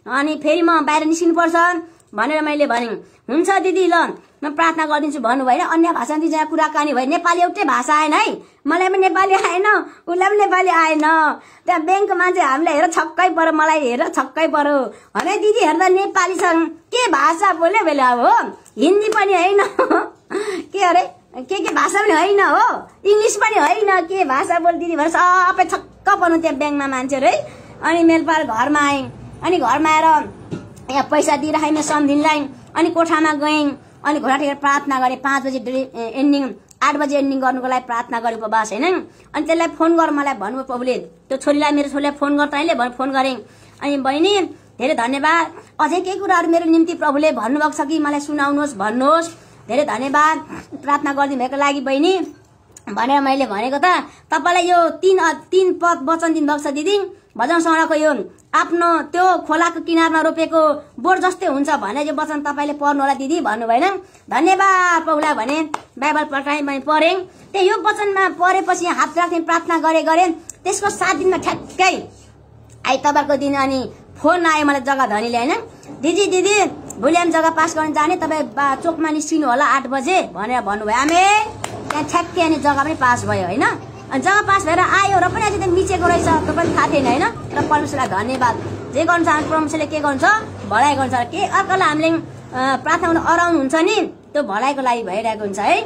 अनि फेरि म बाहिर पर्छ भनेर मैले भने हुन्छ दिदी ल म प्रार्थना गरिदिन्छु भन्नुभयो अन्य भाषा दिदी कुराकानी भयो नेपाली एउटै भाषा आएन है मलाई पनि नेपाली आएन उसलाई पनि नेपाली आएन त्यहाँ ब्याङ्कको मान्छे हामीलाई हेर छक्कै पऱ्यो मलाई हेर छक्कै पऱ्यो भने दिदी हेर्दा नेपाली छन् के भाषा बोल्यो बेला अब हो हिन्दी पनि होइन के अरे के के भाषा पनि होइन हो इङ्ग्लिस पनि होइन के भाषा बोल दिदी सबै छक्क पर्नु त्यहाँ ब्याङ्कमा मान्छेहरू है अनि मेलपाल घरमा आएँ अनि घरमा आएर यहाँ पैसा दिइराखेँ म सम्झिनलाई अनि कोठामा गएँ अनि घोडा टेकेर प्रार्थना गरेँ पाँच बजी एन्डिङ आठ बजी एन्डिङ गर्नुको लागि प्रार्थना गरेँ उपवास होइन अनि त्यसलाई फोन गर मलाई भन्नु प्रभुले त्यो छोरीलाई मेरो छोरीलाई फोन गर तैँले भनेर फोन गरेँ अनि बहिनी धेरै धन्यवाद अझै केही कुराहरू मेरो निम्ति प्रभुले भन्नुभएको छ कि मलाई सुनाउनुहोस् भन्नुहोस् धेरै धन्यवाद प्रार्थना गरिदिनु भएको लागि बहिनी भनेर मैले भनेको त तपाईँलाई यो तिन तिन पद वचन दिनुभएको छ दिदी भजन भजनसँगको यो आफ्नो त्यो खोलाको किनारमा रोपेको बोट जस्तै हुन्छ भनेर यो वचन तपाईँले पढ्नु होला दिदी भन्नुभएन धन्यवाद पौला भने बाइबल पठाएँ मैले पढेँ त्यही यो वचनमा पढेपछि हात राख्ने प्रार्थना गरेँ गरेँ त्यसको सात दिनमा ठ्याक्कै आइतबारको दिन अनि फोन आयो मलाई जग्गा धनीले होइन दिदी दिदी भोलि हामी जग्गा पास गर्न जाने तपाईँ चोकमा निस्किनु होला आठ बजे भनेर भन्नुभयो हामी त्यहाँ ठ्याक्कै अनि जग्गा पनि पास भयो होइन अनि जग्गा पास भएर आयो र पनि अझै त्यो मिचेको रहेछ त्यो पनि थाहा थिएन होइन र परमेश्वरलाई धन्यवाद जे गर्नु चाहन्छ परमेश्वरले के गर्छ भलाइ गर्छ के अर्कालाई हामीले प्रार्थना अराउनु हुन्छ नि त्यो भलाइको लागि भइरहेको हुन्छ है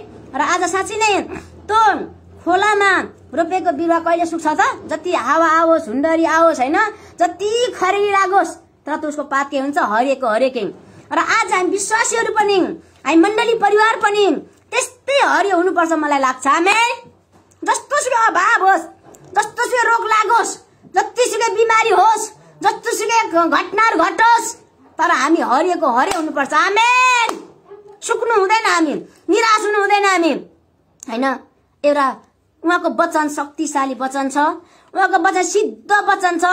र आज साँच्ची नै त्यो खोलामा रोपेको बिरुवा कहिले सुक्छ त जति हावा आओस् हुन्डरी आओस् होइन जति खरिरहोस् तर उसको पात के हुन्छ हरिएको हरेकै र आज हामी विश्वासीहरू पनि हामी मण्डली परिवार पनि त्यस्तै हरियो हुनुपर्छ मलाई लाग्छ हामी जस्तोसुकै अभाव होस् जस्तोसुकै रोग लागोस् जतिसुकै बिमारी होस् जस्तोसुकै घटनाहरू घटोस् तर हामी हरिएको हरियो हुनुपर्छ हामी सुक्नु हुँदैन हामी निराश हुनु हुँदैन हामी होइन एउटा उहाँको वचन शक्तिशाली वचन छ उहाँको वचन सिद्ध वचन छ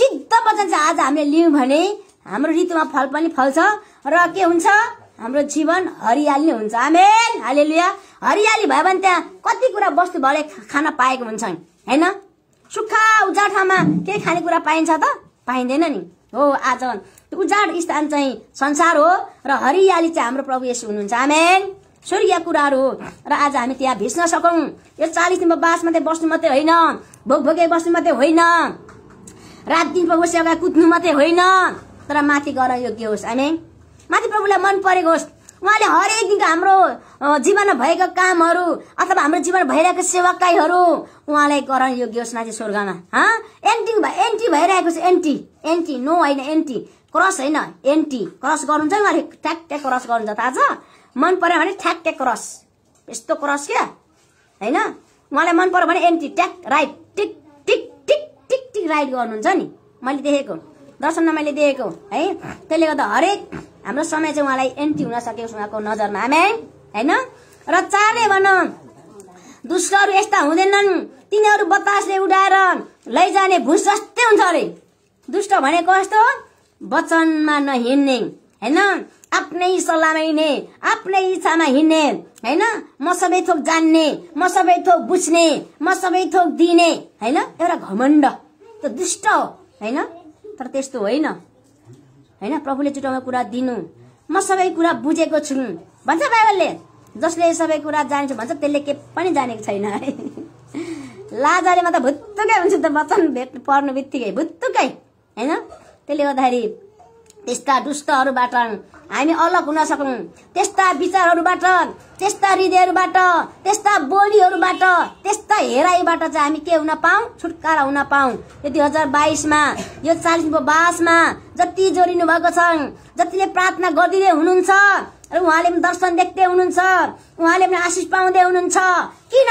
सिद्ध वचन चाहिँ आज हामीले लियौँ भने हाम्रो ऋतुमा फल पनि फल्छ र के हुन्छ हाम्रो जीवन हरियाली हुन्छ आमेन हालेलुया हरियाली भयो भने त्यहाँ कति कुरा वस्तु भरे खान पाएको हुन्छ होइन सुक्खा उजाड ठाउँमा केही खानेकुरा पाइन्छ त पाइँदैन नि हो आज उजाड स्थान चाहिँ संसार हो र हरियाली चाहिँ हाम्रो प्रभु यसो हुनुहुन्छ आमेन स्वर्गीय कुराहरू हो र आज हामी त्यहाँ भिस्न सकौँ यो चालिस दिनमा बास मात्रै बस्नु मात्रै होइन भोग भोगे बस्नु मात्रै होइन रात दिन प्रभु सेवा कुद्नु मात्रै होइन तर माथि गर योग्य होस् हामी माथि प्रभुलाई मन परेको होस् उहाँले हरेक दिनको हाम्रो जीवनमा भएको कामहरू अथवा हाम्रो जीवनमा भइरहेको सेवाकाईहरू उहाँलाई गर्न योग्य होस् माथि स्वर्गमा हँ एन्टी एन्टी भइरहेको छ एन्टी एन्टी नो होइन एन्टी क्रस होइन एन्टी क्रस गर्नुहुन्छ उहाँले ठ्याक ट्याक क्रस गर्नुहुन्छ थाहा छ मन पऱ्यो भने ठ्याक ट्याक क्रस यस्तो क्रस क्या होइन उहाँलाई मन पऱ्यो भने एन्टी ट्याक right tick tick tick tick tick right गर्नुहुन्छ नि मैले देखेको दर्शनमा मैले दिएको है त्यसले गर्दा हरेक हाम्रो समय चाहिँ उहाँलाई एन्टी हुन सकेको उहाँको नजरमा हामी होइन र चाँडै भनौँ दुष्टहरू यस्ता हुँदैनन् तिनीहरू बतासले उडाएर लैजाने भुस जस्तै हुन्छ अरे दुष्ट भनेको कस्तो वचनमा नहिँड्ने होइन आफ्नै सल्लाहमा हिँड्ने आफ्नै इच्छामा हिँड्ने होइन म सबै थोक जान्ने म सबै थोक बुझ्ने म सबै थोक दिने होइन एउटा घमण्ड त्यो दुष्ट हो होइन तर त्यस्तो होइन होइन प्रभुले जुटाउने कुरा दिनु म सबै कुरा बुझेको छु भन्छ बाइबलले जसले सबै कुरा जानेछ भन्छ त्यसले के पनि जानेको छैन है लाजाले मात्र भुत्तुकै हुन्छ त वचन भेट पर्नु बित्तिकै भुत्तुकै होइन त्यसले गर्दाखेरि त्यस्ता दुष्टहरूबाट हामी अलग हुन सकौँ त्यस्ता विचारहरूबाट त्यस्ता हृदयहरूबाट त्यस्ता बोलीहरूबाट त्यस्ता हेराइबाट चाहिँ हामी के हुन पाऊँ छुटकारा हुन पाऊँ यो दुई हजार बाइसमा यो चालिसको बासमा जति जोडिनु भएको छ जतिले प्रार्थना गरिदिँदै हुनुहुन्छ र उहाँले पनि दर्शन देख्दै हुनुहुन्छ उहाँले पनि आशिष पाउँदै हुनुहुन्छ किन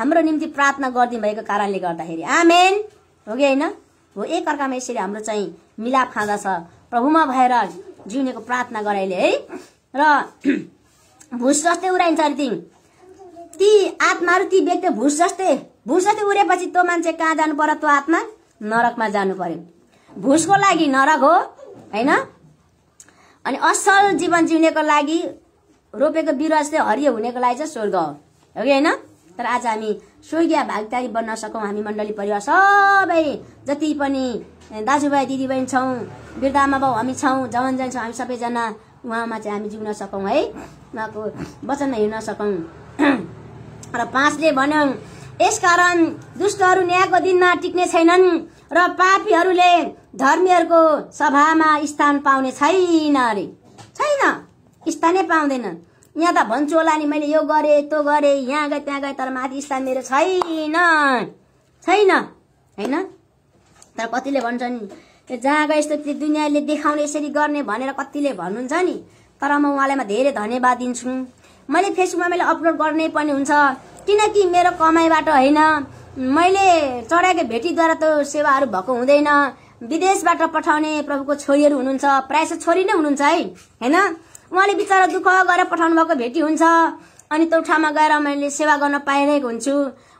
हाम्रो निम्ति प्रार्थना गरिदिनु भएको कारणले गर्दाखेरि आमेन हो कि होइन हो एकअर्कामा यसरी हाम्रो चाहिँ मिलाप छ प्रभुमा भएर जिउनेको प्रार्थना गराइले है र भुस जस्तै उडाइन्छ अरे तिमी ती आत्माहरू ती व्यक्ति भुस जस्तै भुस जस्तै उडेपछि तँ मान्छे कहाँ जानु पर्यो त्यो आत्मा नरकमा जानु पर्यो भुसको लागि नरक हो होइन अनि असल जीवन जिउनेको लागि रोपेको बिरुवा जस्तै हरियो हुनेको लागि चाहिँ स्वर्ग हो हो कि होइन तर आज हामी स्वर्गीय भागदारी बन्न सकौँ हामी मण्डली परिवार सबै जति पनि दाजुभाइ दिदीबहिनी छौँ वृद्धामा बाउ हामी छौँ जवान जान्छौँ छौँ हामी सबैजना उहाँमा चाहिँ हामी जिउन सकौँ है उहाँको वचन हिँड्न सकौँ र पाँचले भन्यो यसकारण दुष्टहरू न्यायको दिनमा टिक्ने छैनन् र पापीहरूले धर्मीहरूको सभामा स्थान पाउने छैन अरे छैन स्थानै पाउँदैनन् यहाँ त भन्छु होला नि मैले यो गरेँ त्यो गरेँ यहाँ गएँ त्यहाँ गएँ तर माथि स्थान मेरो छैन छैन होइन तर कतिले नि यो जहाँ यस्तो दुनियाँले देखाउने यसरी गर्ने भनेर कतिले भन्नुहुन्छ नि तर म उहाँलाई म धेरै धन्यवाद दिन्छु मैले फेसबुकमा मैले अपलोड गर्नै पनि हुन्छ किनकि मेरो कमाइबाट होइन मैले चढाएको भेटीद्वारा त सेवाहरू भएको हुँदैन विदेशबाट पठाउने प्रभुको छोरीहरू हुनुहुन्छ प्रायः छोरी नै हुनुहुन्छ है होइन उहाँले बिचरा दुःख गरेर पठाउनु भएको भेटी हुन्छ अनि त्यो ठाउँमा गएर मैले सेवा गर्न पाइरहेको हुन्छु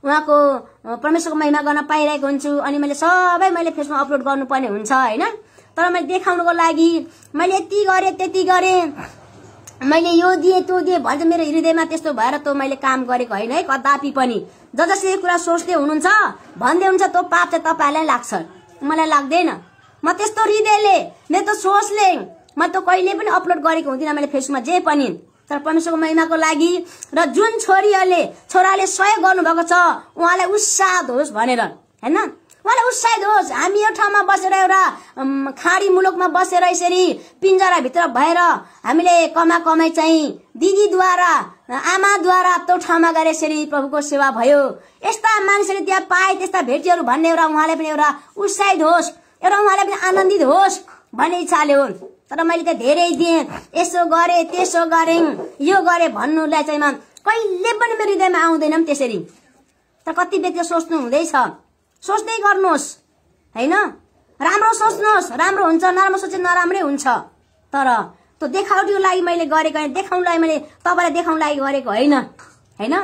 उहाँको परमेश्वरको महिमा गर्न पाइरहेको हुन्छु अनि मैले सबै मैले फेसबुकमा अपलोड गर्नुपर्ने हुन्छ होइन तर मैले देखाउनुको लागि मैले यति गरेँ त्यति गरेँ मैले यो दिएँ त्यो दिएँ भन्छ मेरो हृदयमा त्यस्तो भएर त्यो मैले काम गरेको होइन है कदापि पनि ज जसले कुरा सोच्दै हुनुहुन्छ भन्दै हुन्छ त्यो पाप चाहिँ तपाईँहरूलाई लाग्छ मलाई लाग्दैन म त्यस्तो हृदयले मेरो त सोचले म त कहिले पनि अपलोड गरेको हुँदिनँ मैले फेसबुकमा जे पनि तर परमेश्वरको महिमाको लागि र जुन छोरीहरूले छोराले सहयोग गर्नुभएको छ उहाँलाई उत्साहित होस् भनेर होइन उहाँलाई उत्साहित होस् हामी यो ठाउँमा बसेर एउटा खाडी मुलुकमा बसेर यसरी पिन्जराभित्र भएर हामीले कमा कमाइ चाहिँ दिदीद्वारा आमाद्वारा त्यो ठाउँमा गएर यसरी प्रभुको सेवा भयो यस्ता मानिसहरू त्यहाँ पाए त्यस्ता भेटीहरू भन्ने एउटा उहाँले पनि एउटा उत्साहित होस् एउटा उहाँलाई पनि आनन्दित होस् भनी चाल्यो तर मैले त धेरै दिएँ यसो गरेँ त्यसो गरेँ यो गरेँ भन्नुलाई चाहिँ म कहिले पनि मेरो हृदयमा पनि त्यसरी त कति व्यक्ति सोच्नु हुँदैछ सोच्दै गर्नुहोस् होइन राम्रो सोच्नुहोस् राम्रो हुन्छ नराम्रो सोचे नराम्रै हुन्छ तर त्यो देखाउटीको लागि मैले गरेको होइन देखाउनु लागि मैले तपाईँलाई देखाउनु लागि गरेको होइन होइन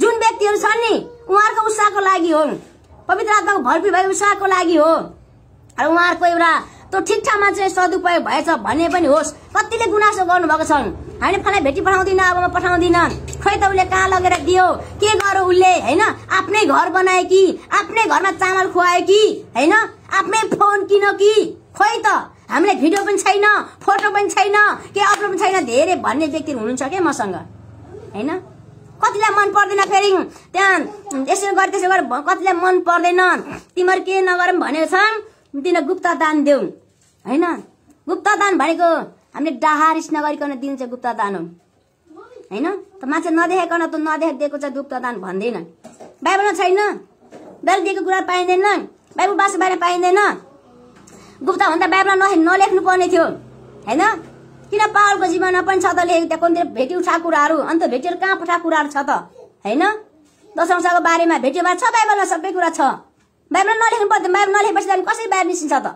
जुन व्यक्तिहरू छन् नि उहाँहरूको उत्साहको लागि हो पवित्र आत्माको भरपी भए उत्साहको लागि हो र उहाँहरूको एउटा त्यो ठिक ठाउँमा चाहिँ सदुपयोग भएछ भन्ने पनि होस् कतिले गुनासो गर्नुभएको छन् होइन फलाइ भेटी पठाउँदिनँ अब म पठाउँदिनँ खै त उसले कहाँ लगेर दियो के गर्यो उसले होइन आफ्नै घर बनायो कि आफ्नै घरमा चामल खुवायो कि होइन आफ्नै फोन किन कि खोइ त हामीले भिडियो पनि छैन फोटो पनि छैन के अपलोड पनि छैन धेरै भन्ने व्यक्तिहरू हुनुहुन्छ क्या मसँग होइन कतिलाई मन पर्दैन फेरि त्यहाँ यसो गरे त्यसो गरेर कतिलाई मन पर्दैन तिमीहरू के नगरौँ भनेको छन् दिन दान देऊ होइन गुप्तदान भनेको हामीले डाहारिस नगरिकन दिन्छ गुप्तदान हो होइन त मान्छे नदेखाइकन त नदेखा दिएको चाहिँ गुप्तदान भन्दैन बाइबलमा छैन बाइबल दिएको कुरा पाइँदैन बाइबल बास बाहिर पाइँदैन गुप्त भन्दा बाइबलमा नलेख्नु पर्ने थियो होइन किन पावलको जीवनमा पनि छ त लेखेको त्यहाँ कुनतिर भेटी उठा कुराहरू अन्त भेटेर कहाँ पठा कुराहरू छ त होइन दशौँसाको बारेमा भेट्यो छ बाइबलमा सबै कुरा छ बाहिर नलेख्नु पर्थ्यो बाहिर नलेखेपछि त कसरी बाहिर निस्किन्छ त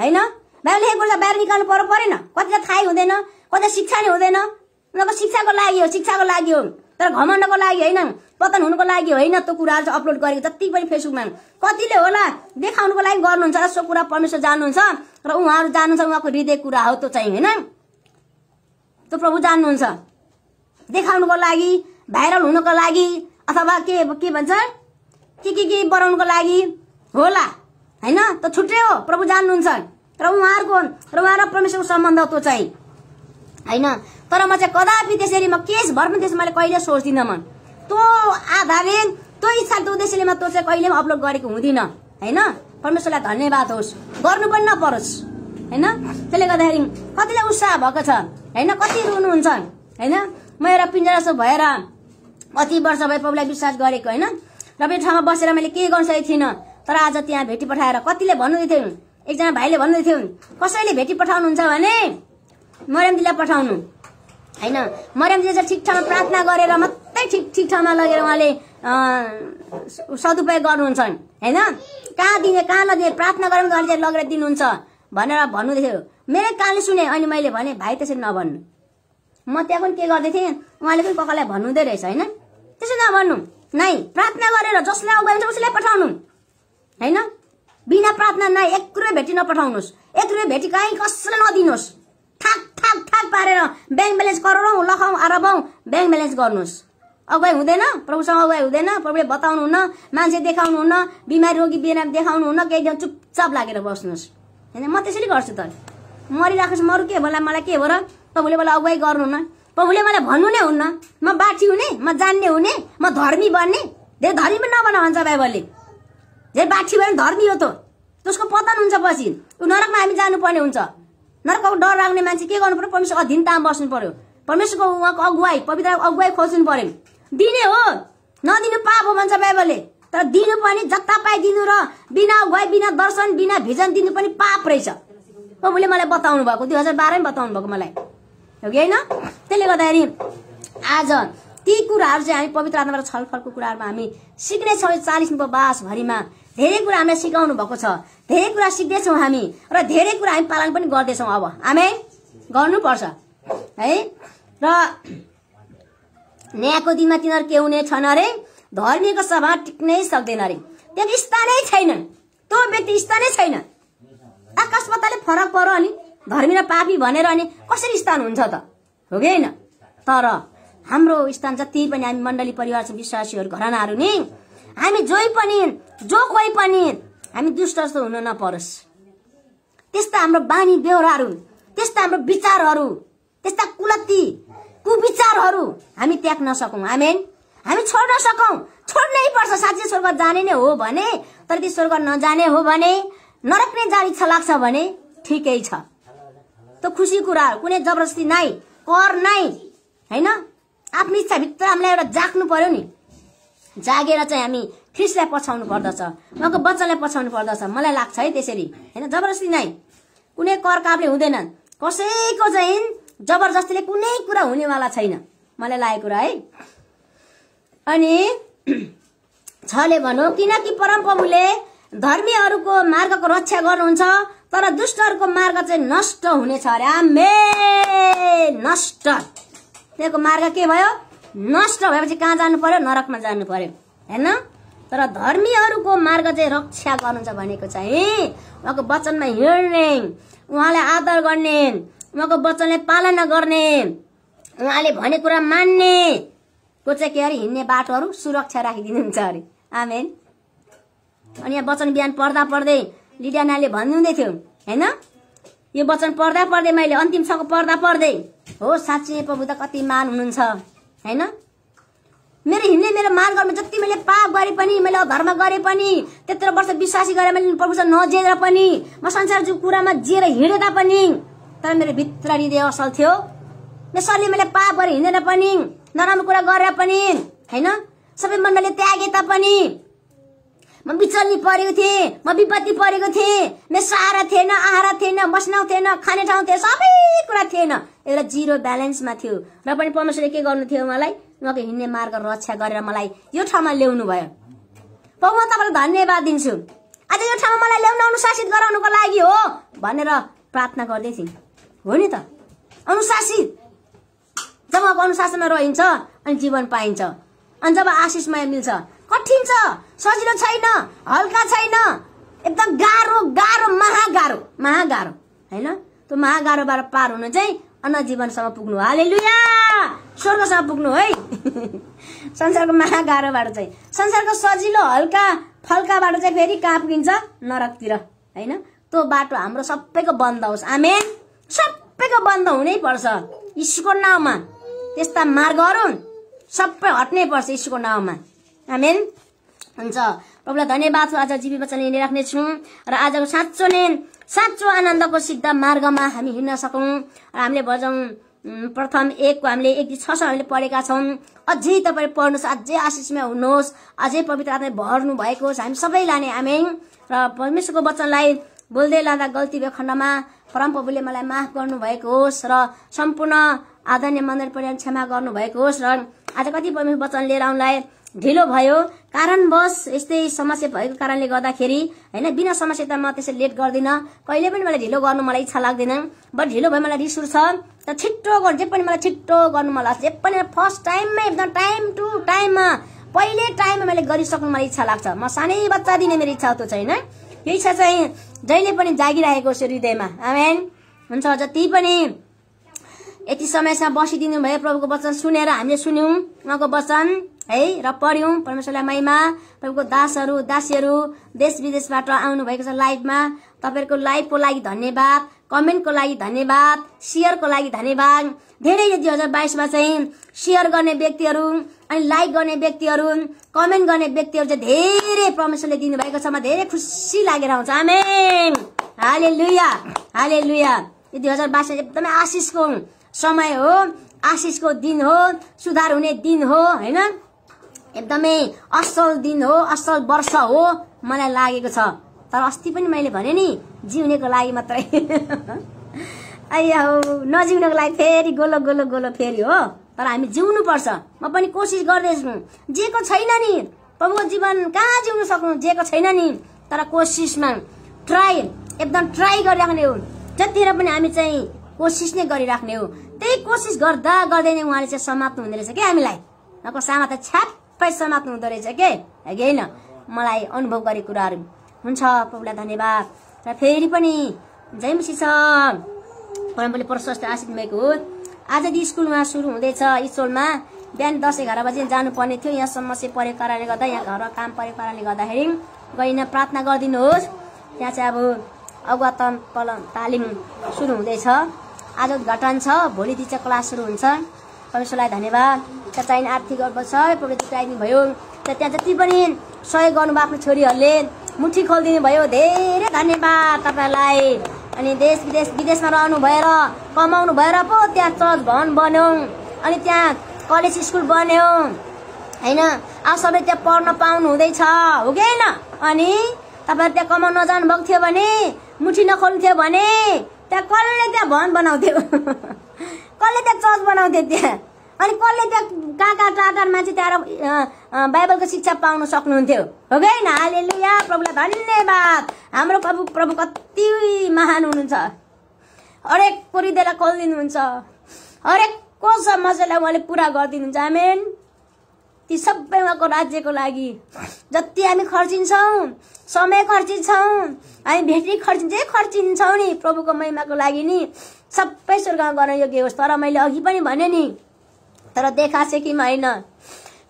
होइन बाहिर लेखेको त बाहिर निकाल्नु पर्यो परेन कति त थाहै हुँदैन कति शिक्षा नै हुँदैन उनीहरूको शिक्षाको लागि हो शिक्षाको लागि हो तर घमण्डको लागि होइन पतन हुनुको लागि होइन त्यो कुराहरू चाहिँ अपलोड गरेको जति पनि फेसबुकमा कतिले होला देखाउनुको लागि गर्नुहुन्छ यसो कुरा परमेश्वर जान्नुहुन्छ र उहाँहरू जान्नुहुन्छ उहाँको हृदय कुरा हो त्यो चाहिँ होइन त्यो प्रभु जान्नुहुन्छ देखाउनुको लागि भाइरल हुनुको लागि अथवा के के भन्छ के के के बनाउनुको लागि होला होइन त छुट्टै हो प्रभु जान्नुहुन्छ र उहाँहरूको र उहाँ र परमेश्वरको सम्बन्ध त्यो चाहिँ होइन तर म चाहिँ कदापि त्यसरी म केस भर पनि त्यसमा मैले कहिले सोच्दिनँ म त्यो आधारले त्यो इच्छा त्यो उद्देश्यले म त्यो चाहिँ कहिले पनि अपलोड गरेको हुँदिनँ होइन परमेश्वरलाई धन्यवाद होस् गर्नु पनि नपरोस् होइन त्यसले गर्दाखेरि कतिलाई उत्साह भएको छ होइन कति रुनुहुन्छ होइन म एउटा पिन्जरासो भएर कति वर्ष भए प्रभुलाई विश्वास गरेको होइन र मेरो ठाउँमा बसेर मैले केही गर्न सकेको थिइनँ तर आज त्यहाँ भेटी पठाएर कतिले भन्नुहुँदै थियो एकजना भाइले भन्नुहुँदै थियो कसैले भेटी पठाउनुहुन्छ भने मरियमजीलाई पठाउनु होइन मरियमजीले चाहिँ ठिक ठाउँमा प्रार्थना गरेर मात्रै ठिक ठिक ठाउँमा लगेर उहाँले सदुपयोग गर्नुहुन्छ होइन कहाँ दिने कहाँ नदिने प्रार्थना गरेर उहाँले लगेर दिनुहुन्छ भनेर भन्नुहुँदै थियो मेरै कानले सुने अनि मैले भने भाइ त्यसरी नभन्नु म त्यहाँ पनि के गर्दै थिएँ उहाँले पनि कसैलाई भन्नुहुँदै रहेछ होइन त्यसरी नभन्नु नै प्रार्थना गरेर जसलाई हुन्छ उसलाई पठाउनु होइन बिना प्रार्थना नै एक रुपियाँ भेटी नपठाउनुहोस् एक रुपियाँ भेटी कहीँ कसैलाई नदिनुहोस् थाक थाक थाक पारेर ब्याङ्क ब्यालेन्स करोडौँ लखौँ अरबौँ ब्याङ्क ब्यालेन्स गर्नुहोस् अगुवाई हुँदैन प्रभुसँग अगुवाई हुँदैन प्रभुले बताउनुहुन्न मान्छे देखाउनुहुन्न बिमारी रोगी बिरामी देखाउनुहुन्न केही दिन चुपचाप लागेर बस्नुहोस् होइन म त्यसरी गर्छु त मरिराखोस् मरु के होला मलाई के हो र तपाईँले मलाई अगुवाई गर्नुहुन्न प्रभुले मलाई भन्नु नै हुन्न म बाठी हुने म जान्ने हुने म धर्मी बन्ने धेरै धर्मी पनि नबना भन्छ बाइबलले धेरै बाठी भयो भने धर्मी हो त त्यसको पतन हुन्छ पछि ऊ नरकमा हामी जानुपर्ने हुन्छ नरकको डर लाग्ने मान्छे के गर्नु पर्यो परमेश्वर अधीनतामा बस्नु पर्यो परमेश्वरको उहाँको अगुवाई पवित्र अगुवाई खोज्नु पर्यो दिने हो नदिनु पाप हो भन्छ बाइबलले तर दिनु पनि जता पाए दिनु र बिना अगुवाई बिना दर्शन बिना भिजन दिनु पनि पाप रहेछ प्रभुले मलाई बताउनु भएको दुई हजार बाह्रमै बताउनु भएको मलाई हो कि होइन त्यसले गर्दाखेरि आज ती कुराहरू चाहिँ हामी पवित्र आत्माबाट छलफलको कुराहरूमा हामी सिक्नेछौँ चालिस बासभरिमा धेरै कुरा हामीलाई सिकाउनु भएको छ धेरै कुरा सिक्दैछौँ हामी र धेरै कुरा हामी पालन पनि गर्दैछौँ अब हामी गर्नुपर्छ है र न्यायको दिनमा तिनीहरू के हुने छन् अरे धर्मीको सभा टिक्नै सक्दैन अरे त्यहाँ स्थानै छैन त्यो व्यक्ति स्थानै छैन आकाश फरक पर्यो अनि धर्मी र पापी भनेर अनि कसरी स्थान हुन्छ त हो कि होइन तर हाम्रो स्थान जति पनि हामी मण्डली परिवार छ विश्वासीहरू घरनाहरू नि हामी जो पनि जो कोही पनि हामी दुष्ट जस्तो हुन नपरोस् त्यस्ता हाम्रो बानी बेहोराहरू त्यस्ता हाम्रो विचारहरू त्यस्ता कुलती कुविचारहरू हामी त्याग्न सकौँ हामी हामी छोड्न सकौँ छोड्नै पर्छ साँच्चै स्वर्ग जाने नै हो भने तर त्यो स्वर्ग नजाने हो भने नरक नै जाने इच्छा लाग्छ भने ठिकै छ त खुसी कुरा कुनै जबरजस्ती नै कर नै होइन आफ्नो इच्छाभित्र हामीलाई एउटा जाग्नु पर्यो नि जागेर चाहिँ हामी ख्रिस्टलाई पछाउनु पर्दछ उहाँको बच्चालाई पछाउनु पर्दछ मलाई लाग्छ है त्यसरी होइन जबरजस्ती नै कुनै कर कापले हुँदैन कसैको चाहिँ जबरजस्तीले कुनै कुरा हुनेवाला छैन मलाई लागेको कुरा है अनि छले भनौँ किनकि परम प्रभुले धर्मीहरूको मार्गको रक्षा गर्नुहुन्छ तर दुष्टहरूको मार्ग चाहिँ नष्ट हुनेछ अरे आमे नष्ट त्यहाँको मार्ग के भयो नष्ट भएपछि कहाँ जानु पर्यो नरकमा जानु पर्यो होइन तर धर्मीहरूको मार्ग चाहिँ रक्षा गर्नुहुन्छ भनेको चाहिँ उहाँको वचनमा हिँड्ने उहाँलाई आदर गर्ने उहाँको वचनले पालना गर्ने उहाँले भने कुरा मान्ने को चाहिँ के अरे हिँड्ने बाटोहरू सुरक्षा राखिदिनुहुन्छ अरे आमेन अनि यहाँ वचन बिहान पढ्दा पढ्दै लिडियानाले भन्नुहुँदै थियो होइन यो वचन पढ्दा पढ्दै मैले अन्तिमसँग पढ्दा पढ्दै हो साँच्चै प्रभु त कति मान हुनुहुन्छ होइन मेरो हिँड्ने मेरो मान गर्नु जति मैले पाप गरे पनि मैले धर्म गरेँ पनि त्यत्रो वर्ष विश्वासी गरेँ मैले प्रभुसँग नजेर पनि म संसार जो कुरामा जिएर हिँडे तापनि तर मेरो भित्र हृदय असल थियो मेरो मैले पाप गरेर हिँडेन पनि नराम्रो कुरा गरेर पनि होइन सबै मण्डलले त्यागे तापनि म बिचल्ली परेको थिएँ म विपत्ति परेको थिएँ मेरो सहारा थिएन आहारा थिएन बस्न थिएन खाने ठाउँ थिएन सबै कुरा थिएन एउटा जिरो ब्यालेन्समा थियो र पनि परमेश्वरले के गर्नु थियो मलाई उहाँको हिँड्ने मार्ग रक्षा गरेर मलाई यो ठाउँमा ल्याउनु भयो पो म तपाईँलाई धन्यवाद दिन्छु आज यो ठाउँमा मलाई ल्याउन अनुशासित गराउनुको लागि हो भनेर प्रार्थना गर्दै थिएँ हो नि त अनुशासित जब अनुशासनमा रहन्छ अनि जीवन पाइन्छ अनि जब आशिषमय मिल्छ कठिन छ सजिलो छैन हल्का छैन एकदम गाह्रो गाह्रो महागाह्रो महागाह्रो होइन त्यो महागाह्रोबाट पार हुनु चाहिँ अन्न जीवनसम्म पुग्नु हाले लुया स्वर्गसम्म पुग्नु है संसारको महागाह्रोबाट चाहिँ संसारको सजिलो हल्का फल्काबाट चाहिँ फेरि कहाँ पुगिन्छ नरकतिर होइन त्यो बाटो हाम्रो सबैको बन्द होस् आमे सबैको बन्द हुनै पर्छ यीशुको नाउँमा त्यस्ता मार्गहरू सबै हट्नै पर्छ यीशुको नाउँमा आमेन हुन्छ प्रभुलाई धन्यवाद छु आज जीवी वचन यिनी राख्नेछौँ र आजको साँचो नै साँचो आनन्दको सिद्ध मार्गमा हामी हिँड्न सकौँ र हामीले भजौँ प्रथम एकको हामीले एक छ सौ हामीले पढेका छौँ अझै तपाईँ पढ्नुहोस् अझै आशिषमा हुनुहोस् अझै पवित्र आत्मा भर्नु भएको होस् हामी सबै लाने हामी र परमेश्वरको वचनलाई बोल्दै लाँदा गल्ती भयो खण्डमा परमप्रभुले मलाई माफ गर्नुभएको होस् र सम्पूर्ण आदरणीय मन्दिर परिवार क्षमा गर्नुभएको होस् र आज कति परमेश्वर वचन लिएर आउनलाई ढिलो भयो कारणवश यस्तै समस्या भएको कारणले गर्दाखेरि होइन बिना समस्या त म त्यसरी लेट गर्दिनँ कहिले पनि मलाई ढिलो गर्नु मलाई इच्छा लाग्दैन बट ढिलो भयो मलाई रिस उठ्छ त छिट्टो गर्नु जे पनि मलाई छिट्टो गर्नु मलाई जे पनि फर्स्ट टाइममै एकदम टाइम टु टाइममा पहिले टाइममा मैले गरिसक्नु मलाई इच्छा लाग्छ म सानै बच्चा दिने मेरो इच्छा त छैन यो इच्छा चाहिँ जहिले पनि जागिरहेको छ हृदयमा आमेन हुन्छ जति पनि यति समयसम्म बसिदिनु भयो प्रभुको वचन सुनेर हामीले सुन्यौँ उहाँको वचन है र पढ्यौँ परमेश्वरलाई महिमा तपाईँको दासहरू दासीहरू देश विदेशबाट आउनुभएको छ लाइभमा तपाईँहरूको लाइभको लागि धन्यवाद कमेन्टको लागि धन्यवाद सेयरको लागि धन्यवाद धेरै यो दुई हजार बाइसमा चाहिँ सेयर गर्ने व्यक्तिहरू अनि लाइक गर्ने व्यक्तिहरू कमेन्ट गर्ने व्यक्तिहरू चाहिँ धेरै परमेश्वरले दिनुभएको छ म धेरै खुसी लागेर आउँछ आमेन हाले लुया हाले लुया यो दुई हजार बाइसमा एकदमै आशिषको समय हो आशिषको दिन हो सुधार हुने दिन हो होइन एकदमै असल दिन हो असल वर्ष हो मलाई लागेको छ तर अस्ति पनि मैले भने नि जिउनेको लागि मात्रै हो नजिउनको लागि फेरि गोलो गोलो गोलो फेरि हो तर हामी जिउनु पर्छ म पनि कोसिस गर्दैछु जेको छैन नि तपाईँको जीवन कहाँ जिउनु सक्नु जेको छैन नि तर कोसिसमा ट्राई एकदम ट्राई गरिराख्ने हो जतिर पनि हामी चाहिँ कोसिस नै गरिराख्ने हो त्यही कोसिस गर्दा गर्दै नै उहाँले चाहिँ समाप्त हुँदो रहेछ कि हामीलाई उहाँको सामा त छ्याप्पै समाप्नु हुँदो रहेछ के होइन मलाई अनुभव गरेको कुराहरू हुन्छ प्रभुलाई धन्यवाद र फेरि पनि जयमसी छ परमले प्रशस्त आशित भएको हो आज दि स्कुलमा सुरु हुँदैछ स्कुलमा बिहान दस एघार बजी जानुपर्ने थियो यहाँ समस्या परेको कारणले गर्दा यहाँ घर काम परेको कारणले गर्दाखेरि गइन प्रार्थना गरिदिनुहोस् त्यहाँ चाहिँ अब अगुवा तालिम सुरु हुँदैछ आज उद्घाटन छ भोलि दिचा क्लास सुरु हुन्छ परमेश्वरलाई धन्यवाद त्यहाँ चाहिने आर्थिक गर्व सबै प्रगति पुऱ्याइदिनु भयो त्यहाँ त्यहाँ जति पनि सहयोग गर्नुभयो आफ्नो छोरीहरूले मुठी खोलिदिनु भयो धेरै धन्यवाद तपाईँहरूलाई अनि देश विदेश विदेशमा रहनु भएर कमाउनु भएर पो त्यहाँ चर्च भवन बन्यो अनि त्यहाँ कलेज स्कुल बन्यो होइन अब सबै त्यहाँ पढ्न पाउनु हुँदैछ हो कि होइन अनि तपाईँहरू त्यहाँ कमाउन नजानुभएको थियो भने मुठी नखोल्नु थियो भने त्यहाँ कसले त्यहाँ भवन बनाउँथ्यो कसले त्यहाँ चर्च बनाउँथ्यो त्यहाँ अनि कसले त्यहाँ कहाँ कहाँ टाढा टाढा मान्छे त्यहाँ बाइबलको शिक्षा पाउन सक्नुहुन्थ्यो हो कि होइन अहिले लुया प्रभुलाई धन्यवाद हाम्रो प्रभु प्रभु कति महान हुनुहुन्छ हरेक पुरिदेलाई खोलिदिनुहुन्छ हरेक को समस्यालाई उहाँले पुरा गरिदिनुहुन्छ आमेन ती सबै उहाँको राज्यको लागि जति हामी खर्चिन्छौँ समय खर्चिन्छौँ हामी भेटी खर्चिन्छै खर्चिन्छौँ नि प्रभुको महिमाको लागि नि सबै स्वर्गमा गर्न योग्य होस् तर मैले अघि पनि भने नि तर कि होइन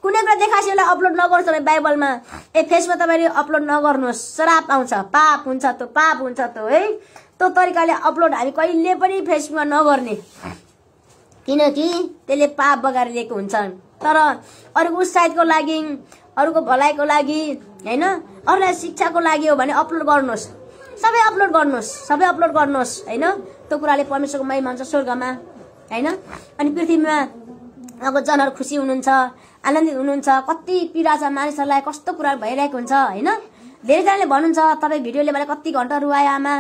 कुनै कुरा देखासेकीलाई अपलोड नगर्नुहोस् तपाईँ बाइबलमा ए फेसमा तपाईँले अपलोड नगर्नुहोस् श्राप आउँछ पाप हुन्छ त पाप हुन्छ त है त्यो तरिकाले अपलोड हामी कहिले पनि फेसबुकमा नगर्ने किनकि त्यसले पाप बगाएर लिएको हुन्छन् तर अरूको उत्साहितको लागि अरूको भलाइको लागि होइन अरूलाई शिक्षाको लागि हो भने अपलोड गर्नुहोस् सबै अपलोड गर्नुहोस् सबै अपलोड गर्नुहोस् होइन त्यो कुराले परमेश्वरको महिमा मान्छ स्वर्गमा होइन अनि पृथ्वीमा अब जनहरू खुसी हुनुहुन्छ आनन्दित हुनुहुन्छ कति पीडा छ मानिसहरूलाई कस्तो कुरा भइरहेको हुन्छ होइन धेरैजनाले भन्नुहुन्छ तपाईँ भिडियोले मलाई कति घन्टा रुवायो आमा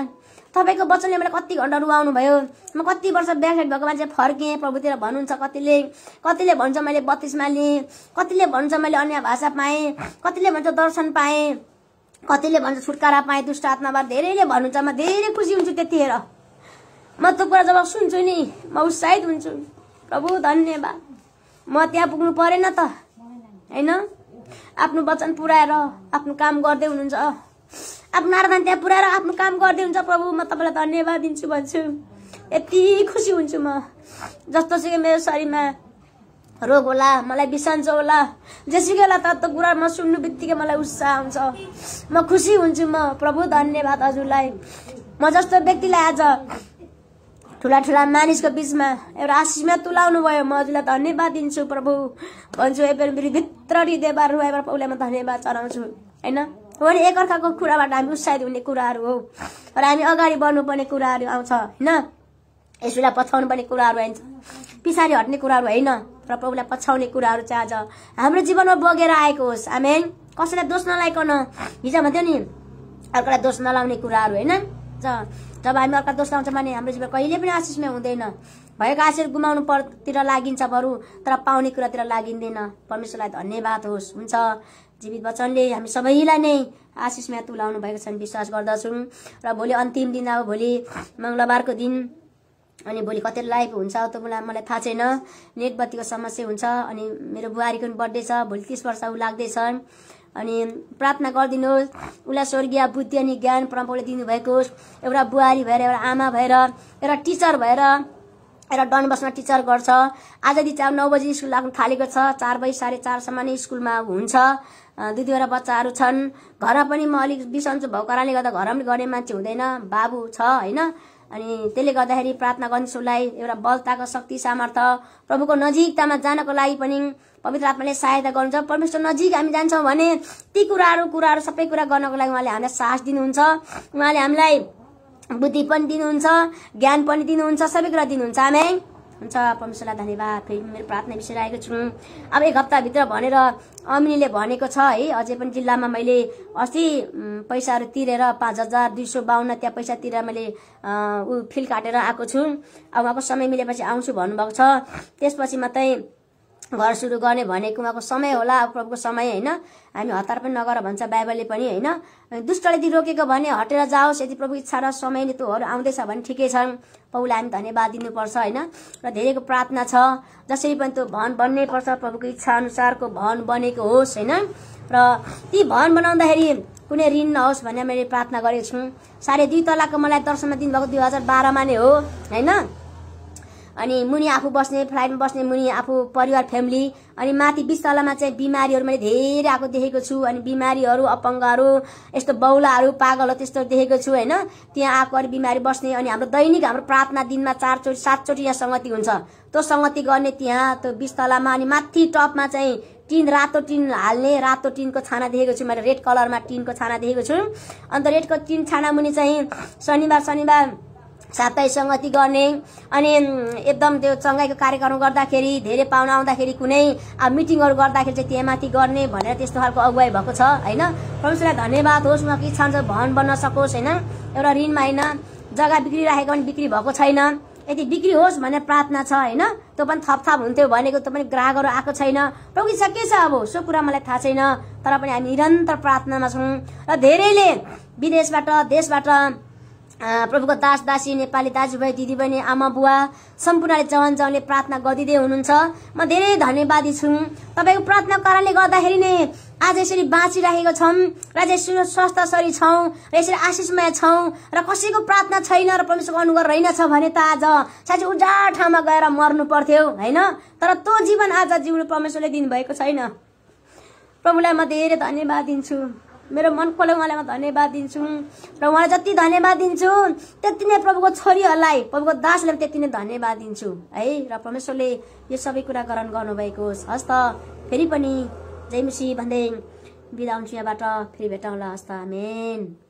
तपाईँको वचनले मलाई कति घन्टा रुवाउनु भयो म कति वर्ष ब्याकसाइड भएको मान्छे फर्केँ प्रभुतिर भन्नुहुन्छ कतिले कतिले भन्छ मैले बत्तिसमा लिएँ कतिले भन्छ मैले अन्य भाषा पाएँ कतिले भन्छ दर्शन पाएँ कतिले भन्छ छुटकारा पाएँ दुष्ट आत्माबाट धेरैले भन्नुहुन्छ म धेरै खुसी हुन्छु त्यतिखेर म त्यो कुरा जब सुन्छु नि म उत्साहित हुन्छु प्रभु धन्यवाद म त्यहाँ पुग्नु परेन त होइन आफ्नो वचन पुऱ्याएर आफ्नो काम गर्दै हुनुहुन्छ आफ्नो नारादान त्यहाँ पुऱ्याएर आफ्नो काम गर्दै हुन्छ प्रभु म तपाईँलाई धन्यवाद दिन्छु भन्छु यति खुसी हुन्छु म जस्तो जस्तोसुकै मेरो शरीरमा रोग होला मलाई बिसन्चो होला जेसुकै होला त कुरा म सुन्नु बित्तिकै मलाई उत्साह आउँछ म खुसी हुन्छु म प्रभु धन्यवाद हजुरलाई म जस्तो व्यक्तिलाई आज ठुला ठुला मानिसको बिचमा एउटा आशिषमा तुलाउनु भयो म हजुरलाई धन्यवाद दिन्छु प्रभु भन्छु मेरो भित्र हृदयबार रुवाईबाट पहिला म धन्यवाद चढाउँछु होइन हो नि एकअर्काको कुराबाट हामी उत्साहित हुने कुराहरू हो र हामी अगाडि बढ्नुपर्ने कुराहरू आउँछ होइन यसलाई पछाउनु पर्ने कुराहरू आइन्छ पछाडि हट्ने कुराहरू होइन र प्रभुलाई पछाउने कुराहरू चाहिँ आज हाम्रो जीवनमा बगेर आएको होस् हामी कसैलाई दोष नलाइकन हिजो भन्थ्यो नि अर्कालाई दोष नलाउने कुराहरू होइन जब हामी अर्का दोष लाउँछौँ भने हाम्रो जीवन कहिले पनि आशिषमै हुँदैन भएको आशिष गुमाउनु पर्तिर लागिन्छ बरु तर पाउने कुरातिर लागिँदैन परमेश्वरलाई धन्यवाद होस् हुन्छ जीवित बच्चनले हामी सबैलाई नै आशिषमा तुलाउनु भएको छ विश्वास गर्दछौँ र भोलि अन्तिम दिन अब भोलि मङ्गलबारको दिन अनि भोलि कति लाइभ हुन्छ त मलाई मलाई थाहा छैन नेट बत्तीको समस्या हुन्छ अनि मेरो बुहारीको पनि बर्थडे छ भोलि तिस वर्ष ऊ लाग्दैछ अनि प्रार्थना गरिदिनुहोस् उसलाई स्वर्गीय बुद्धि अनि ज्ञान परम्पराले दिनुभएको एउटा बुहारी भएर एउटा आमा भएर एउटा टिचर भएर एउटा डन बसमा टिचर गर्छ आजदेखि चार नौ बजी स्कुल लाग्नु थालेको छ चार बजी साढे चारसम्म नै स्कुलमा हुन्छ दुई दुईवटा बच्चाहरू छन् घर पनि म अलिक बिसन्चो भएको कारणले गर्दा घर पनि गर्ने मान्छे हुँदैन बाबु छ होइन अनि त्यसले गर्दाखेरि प्रार्थना गर्नेछुलाई एउटा बलताको शक्ति सामर्थ्य प्रभुको नजिकतामा जानको लागि पनि पवित्र आत्माले सहायता गर्नुहुन्छ परमेश्वर नजिक हामी जान्छौँ भने ती कुराहरू कुराहरू सबै कुरा गर्नको लागि उहाँले हामीलाई साहस दिनुहुन्छ उहाँले हामीलाई बुद्धि पनि दिनुहुन्छ ज्ञान पनि दिनुहुन्छ सबै कुरा दिनुहुन्छ हामी हुन्छ परमेश्वरलाई धन्यवाद फेरि मेरो प्रार्थना बिर्सिरहेको छु अब एक हप्ताभित्र भनेर अमिनीले भनेको छ है अझै पनि जिल्लामा मैले अस्ति पैसाहरू तिरेर पाँच हजार दुई सौ बाहन्न त्यहाँ पैसा तिरेर मैले ऊ फिल काटेर आएको छु अब उहाँको समय मिलेपछि आउँछु भन्नुभएको छ त्यसपछि मात्रै घर सुरु गर्ने भनेको उहाँको समय होला अब प्रभुको समय होइन हामी हतार पनि नगर भन्छ बाइबलले पनि होइन दुष्टले यदि रोकेको भने हटेर जाओस् यदि प्रभु इच्छा र समयले त्योहरू आउँदैछ भने ठिकै छन् प्रभुलाई हामी धन्यवाद दिनुपर्छ होइन र धेरैको प्रार्थना छ जसरी पनि त्यो भवन पर्छ प्रभुको इच्छा अनुसारको भवन बनेको होस् होइन र ती भवन बनाउँदाखेरि कुनै ऋण नहोस् भनेर मैले प्रार्थना गरेको छु साढे दुई तलाको मलाई दर्शनमा दिनुभएको दुई हजार बाह्रमा नै हो होइन अनि मुनि आफू बस्ने फ्लाइटमा बस्ने मुनि आफू परिवार फ्यामिली अनि माथि बिस तलमा चाहिँ बिमारीहरू मैले धेरै आएको देखेको छु अनि बिमारीहरू अपङ्गहरू यस्तो बौलाहरू पागलहरू त्यस्तो देखेको छु होइन त्यहाँ आएको अरू बिमारी बस्ने अनि हाम्रो दैनिक हाम्रो प्रार्थना दिनमा चारचोटि सातचोटि यहाँ सङ्गति हुन्छ त्यो सङ्गति गर्ने त्यहाँ त्यो बिस तलामा अनि माथि टपमा चाहिँ टिन रातो टिन हाल्ने रातो टिनको छाना देखेको छु मैले रेड कलरमा टिनको छाना देखेको छु अन्त रेडको टिन छाना मुनि चाहिँ शनिबार शनिबार साप्ताहिक सङ्गति गर्ने अनि एकदम त्यो चङ्गाइको कार्यक्रम गर्दाखेरि धेरै पाहुना आउँदाखेरि कुनै अब मिटिङहरू गर्दाखेरि चाहिँ त्यहाँमाथि गर्ने भनेर त्यस्तो खालको अगुवाई भएको छ होइन परमेश्वरलाई धन्यवाद होस् उहाँको इच्छा अनुसार भवन बन्न सकोस् होइन एउटा ऋणमा होइन जग्गा बिक्री राखेको पनि बिक्री भएको छैन यदि बिक्री होस् भनेर प्रार्थना छ होइन त्यो पनि थपथाप हुन्थ्यो भनेको त्यो पनि ग्राहकहरू आएको छैन रोकिसके के छ अब सो कुरा मलाई थाहा छैन तर पनि हामी निरन्तर प्रार्थनामा छौँ र धेरैले विदेशबाट देशबाट प्रभुको दास दासी नेपाली दाजुभाइ दिदीबहिनी आमा बुवा सम्पूर्णले जवान जवानले प्रार्थना गरिदिँदै हुनुहुन्छ म धेरै धन्यवादी छु तपाईँको प्रार्थना कारणले गर्दाखेरि नै आज यसरी बाँचिराखेको छौँ र आज यसरी शरीर छौँ र यसरी आशिषमय छौँ र कसैको प्रार्थना छैन र परमेश्वरको अनुग्रह रहेनछ भने त आज साँच्चै उजाड ठाउँमा गएर मर्नु पर्थ्यो होइन तर त्यो जीवन आज जिउनु परमेश्वरले दिनुभएको छैन प्रभुलाई म धेरै धन्यवाद दिन्छु मेरो लागि उहाँलाई म धन्यवाद दिन्छु र उहाँलाई जति धन्यवाद दिन्छु त्यति नै प्रभुको छोरीहरूलाई प्रभुको दासलाई त्यति नै धन्यवाद दिन्छु है र परमेश्वरले यो सबै कुरा ग्रहण गर्नुभएको होस् हस्त फेरि पनि जयमुसी भन्दै बिदा हुन्छु यहाँबाट फेरि भेटौँला हस्त मेन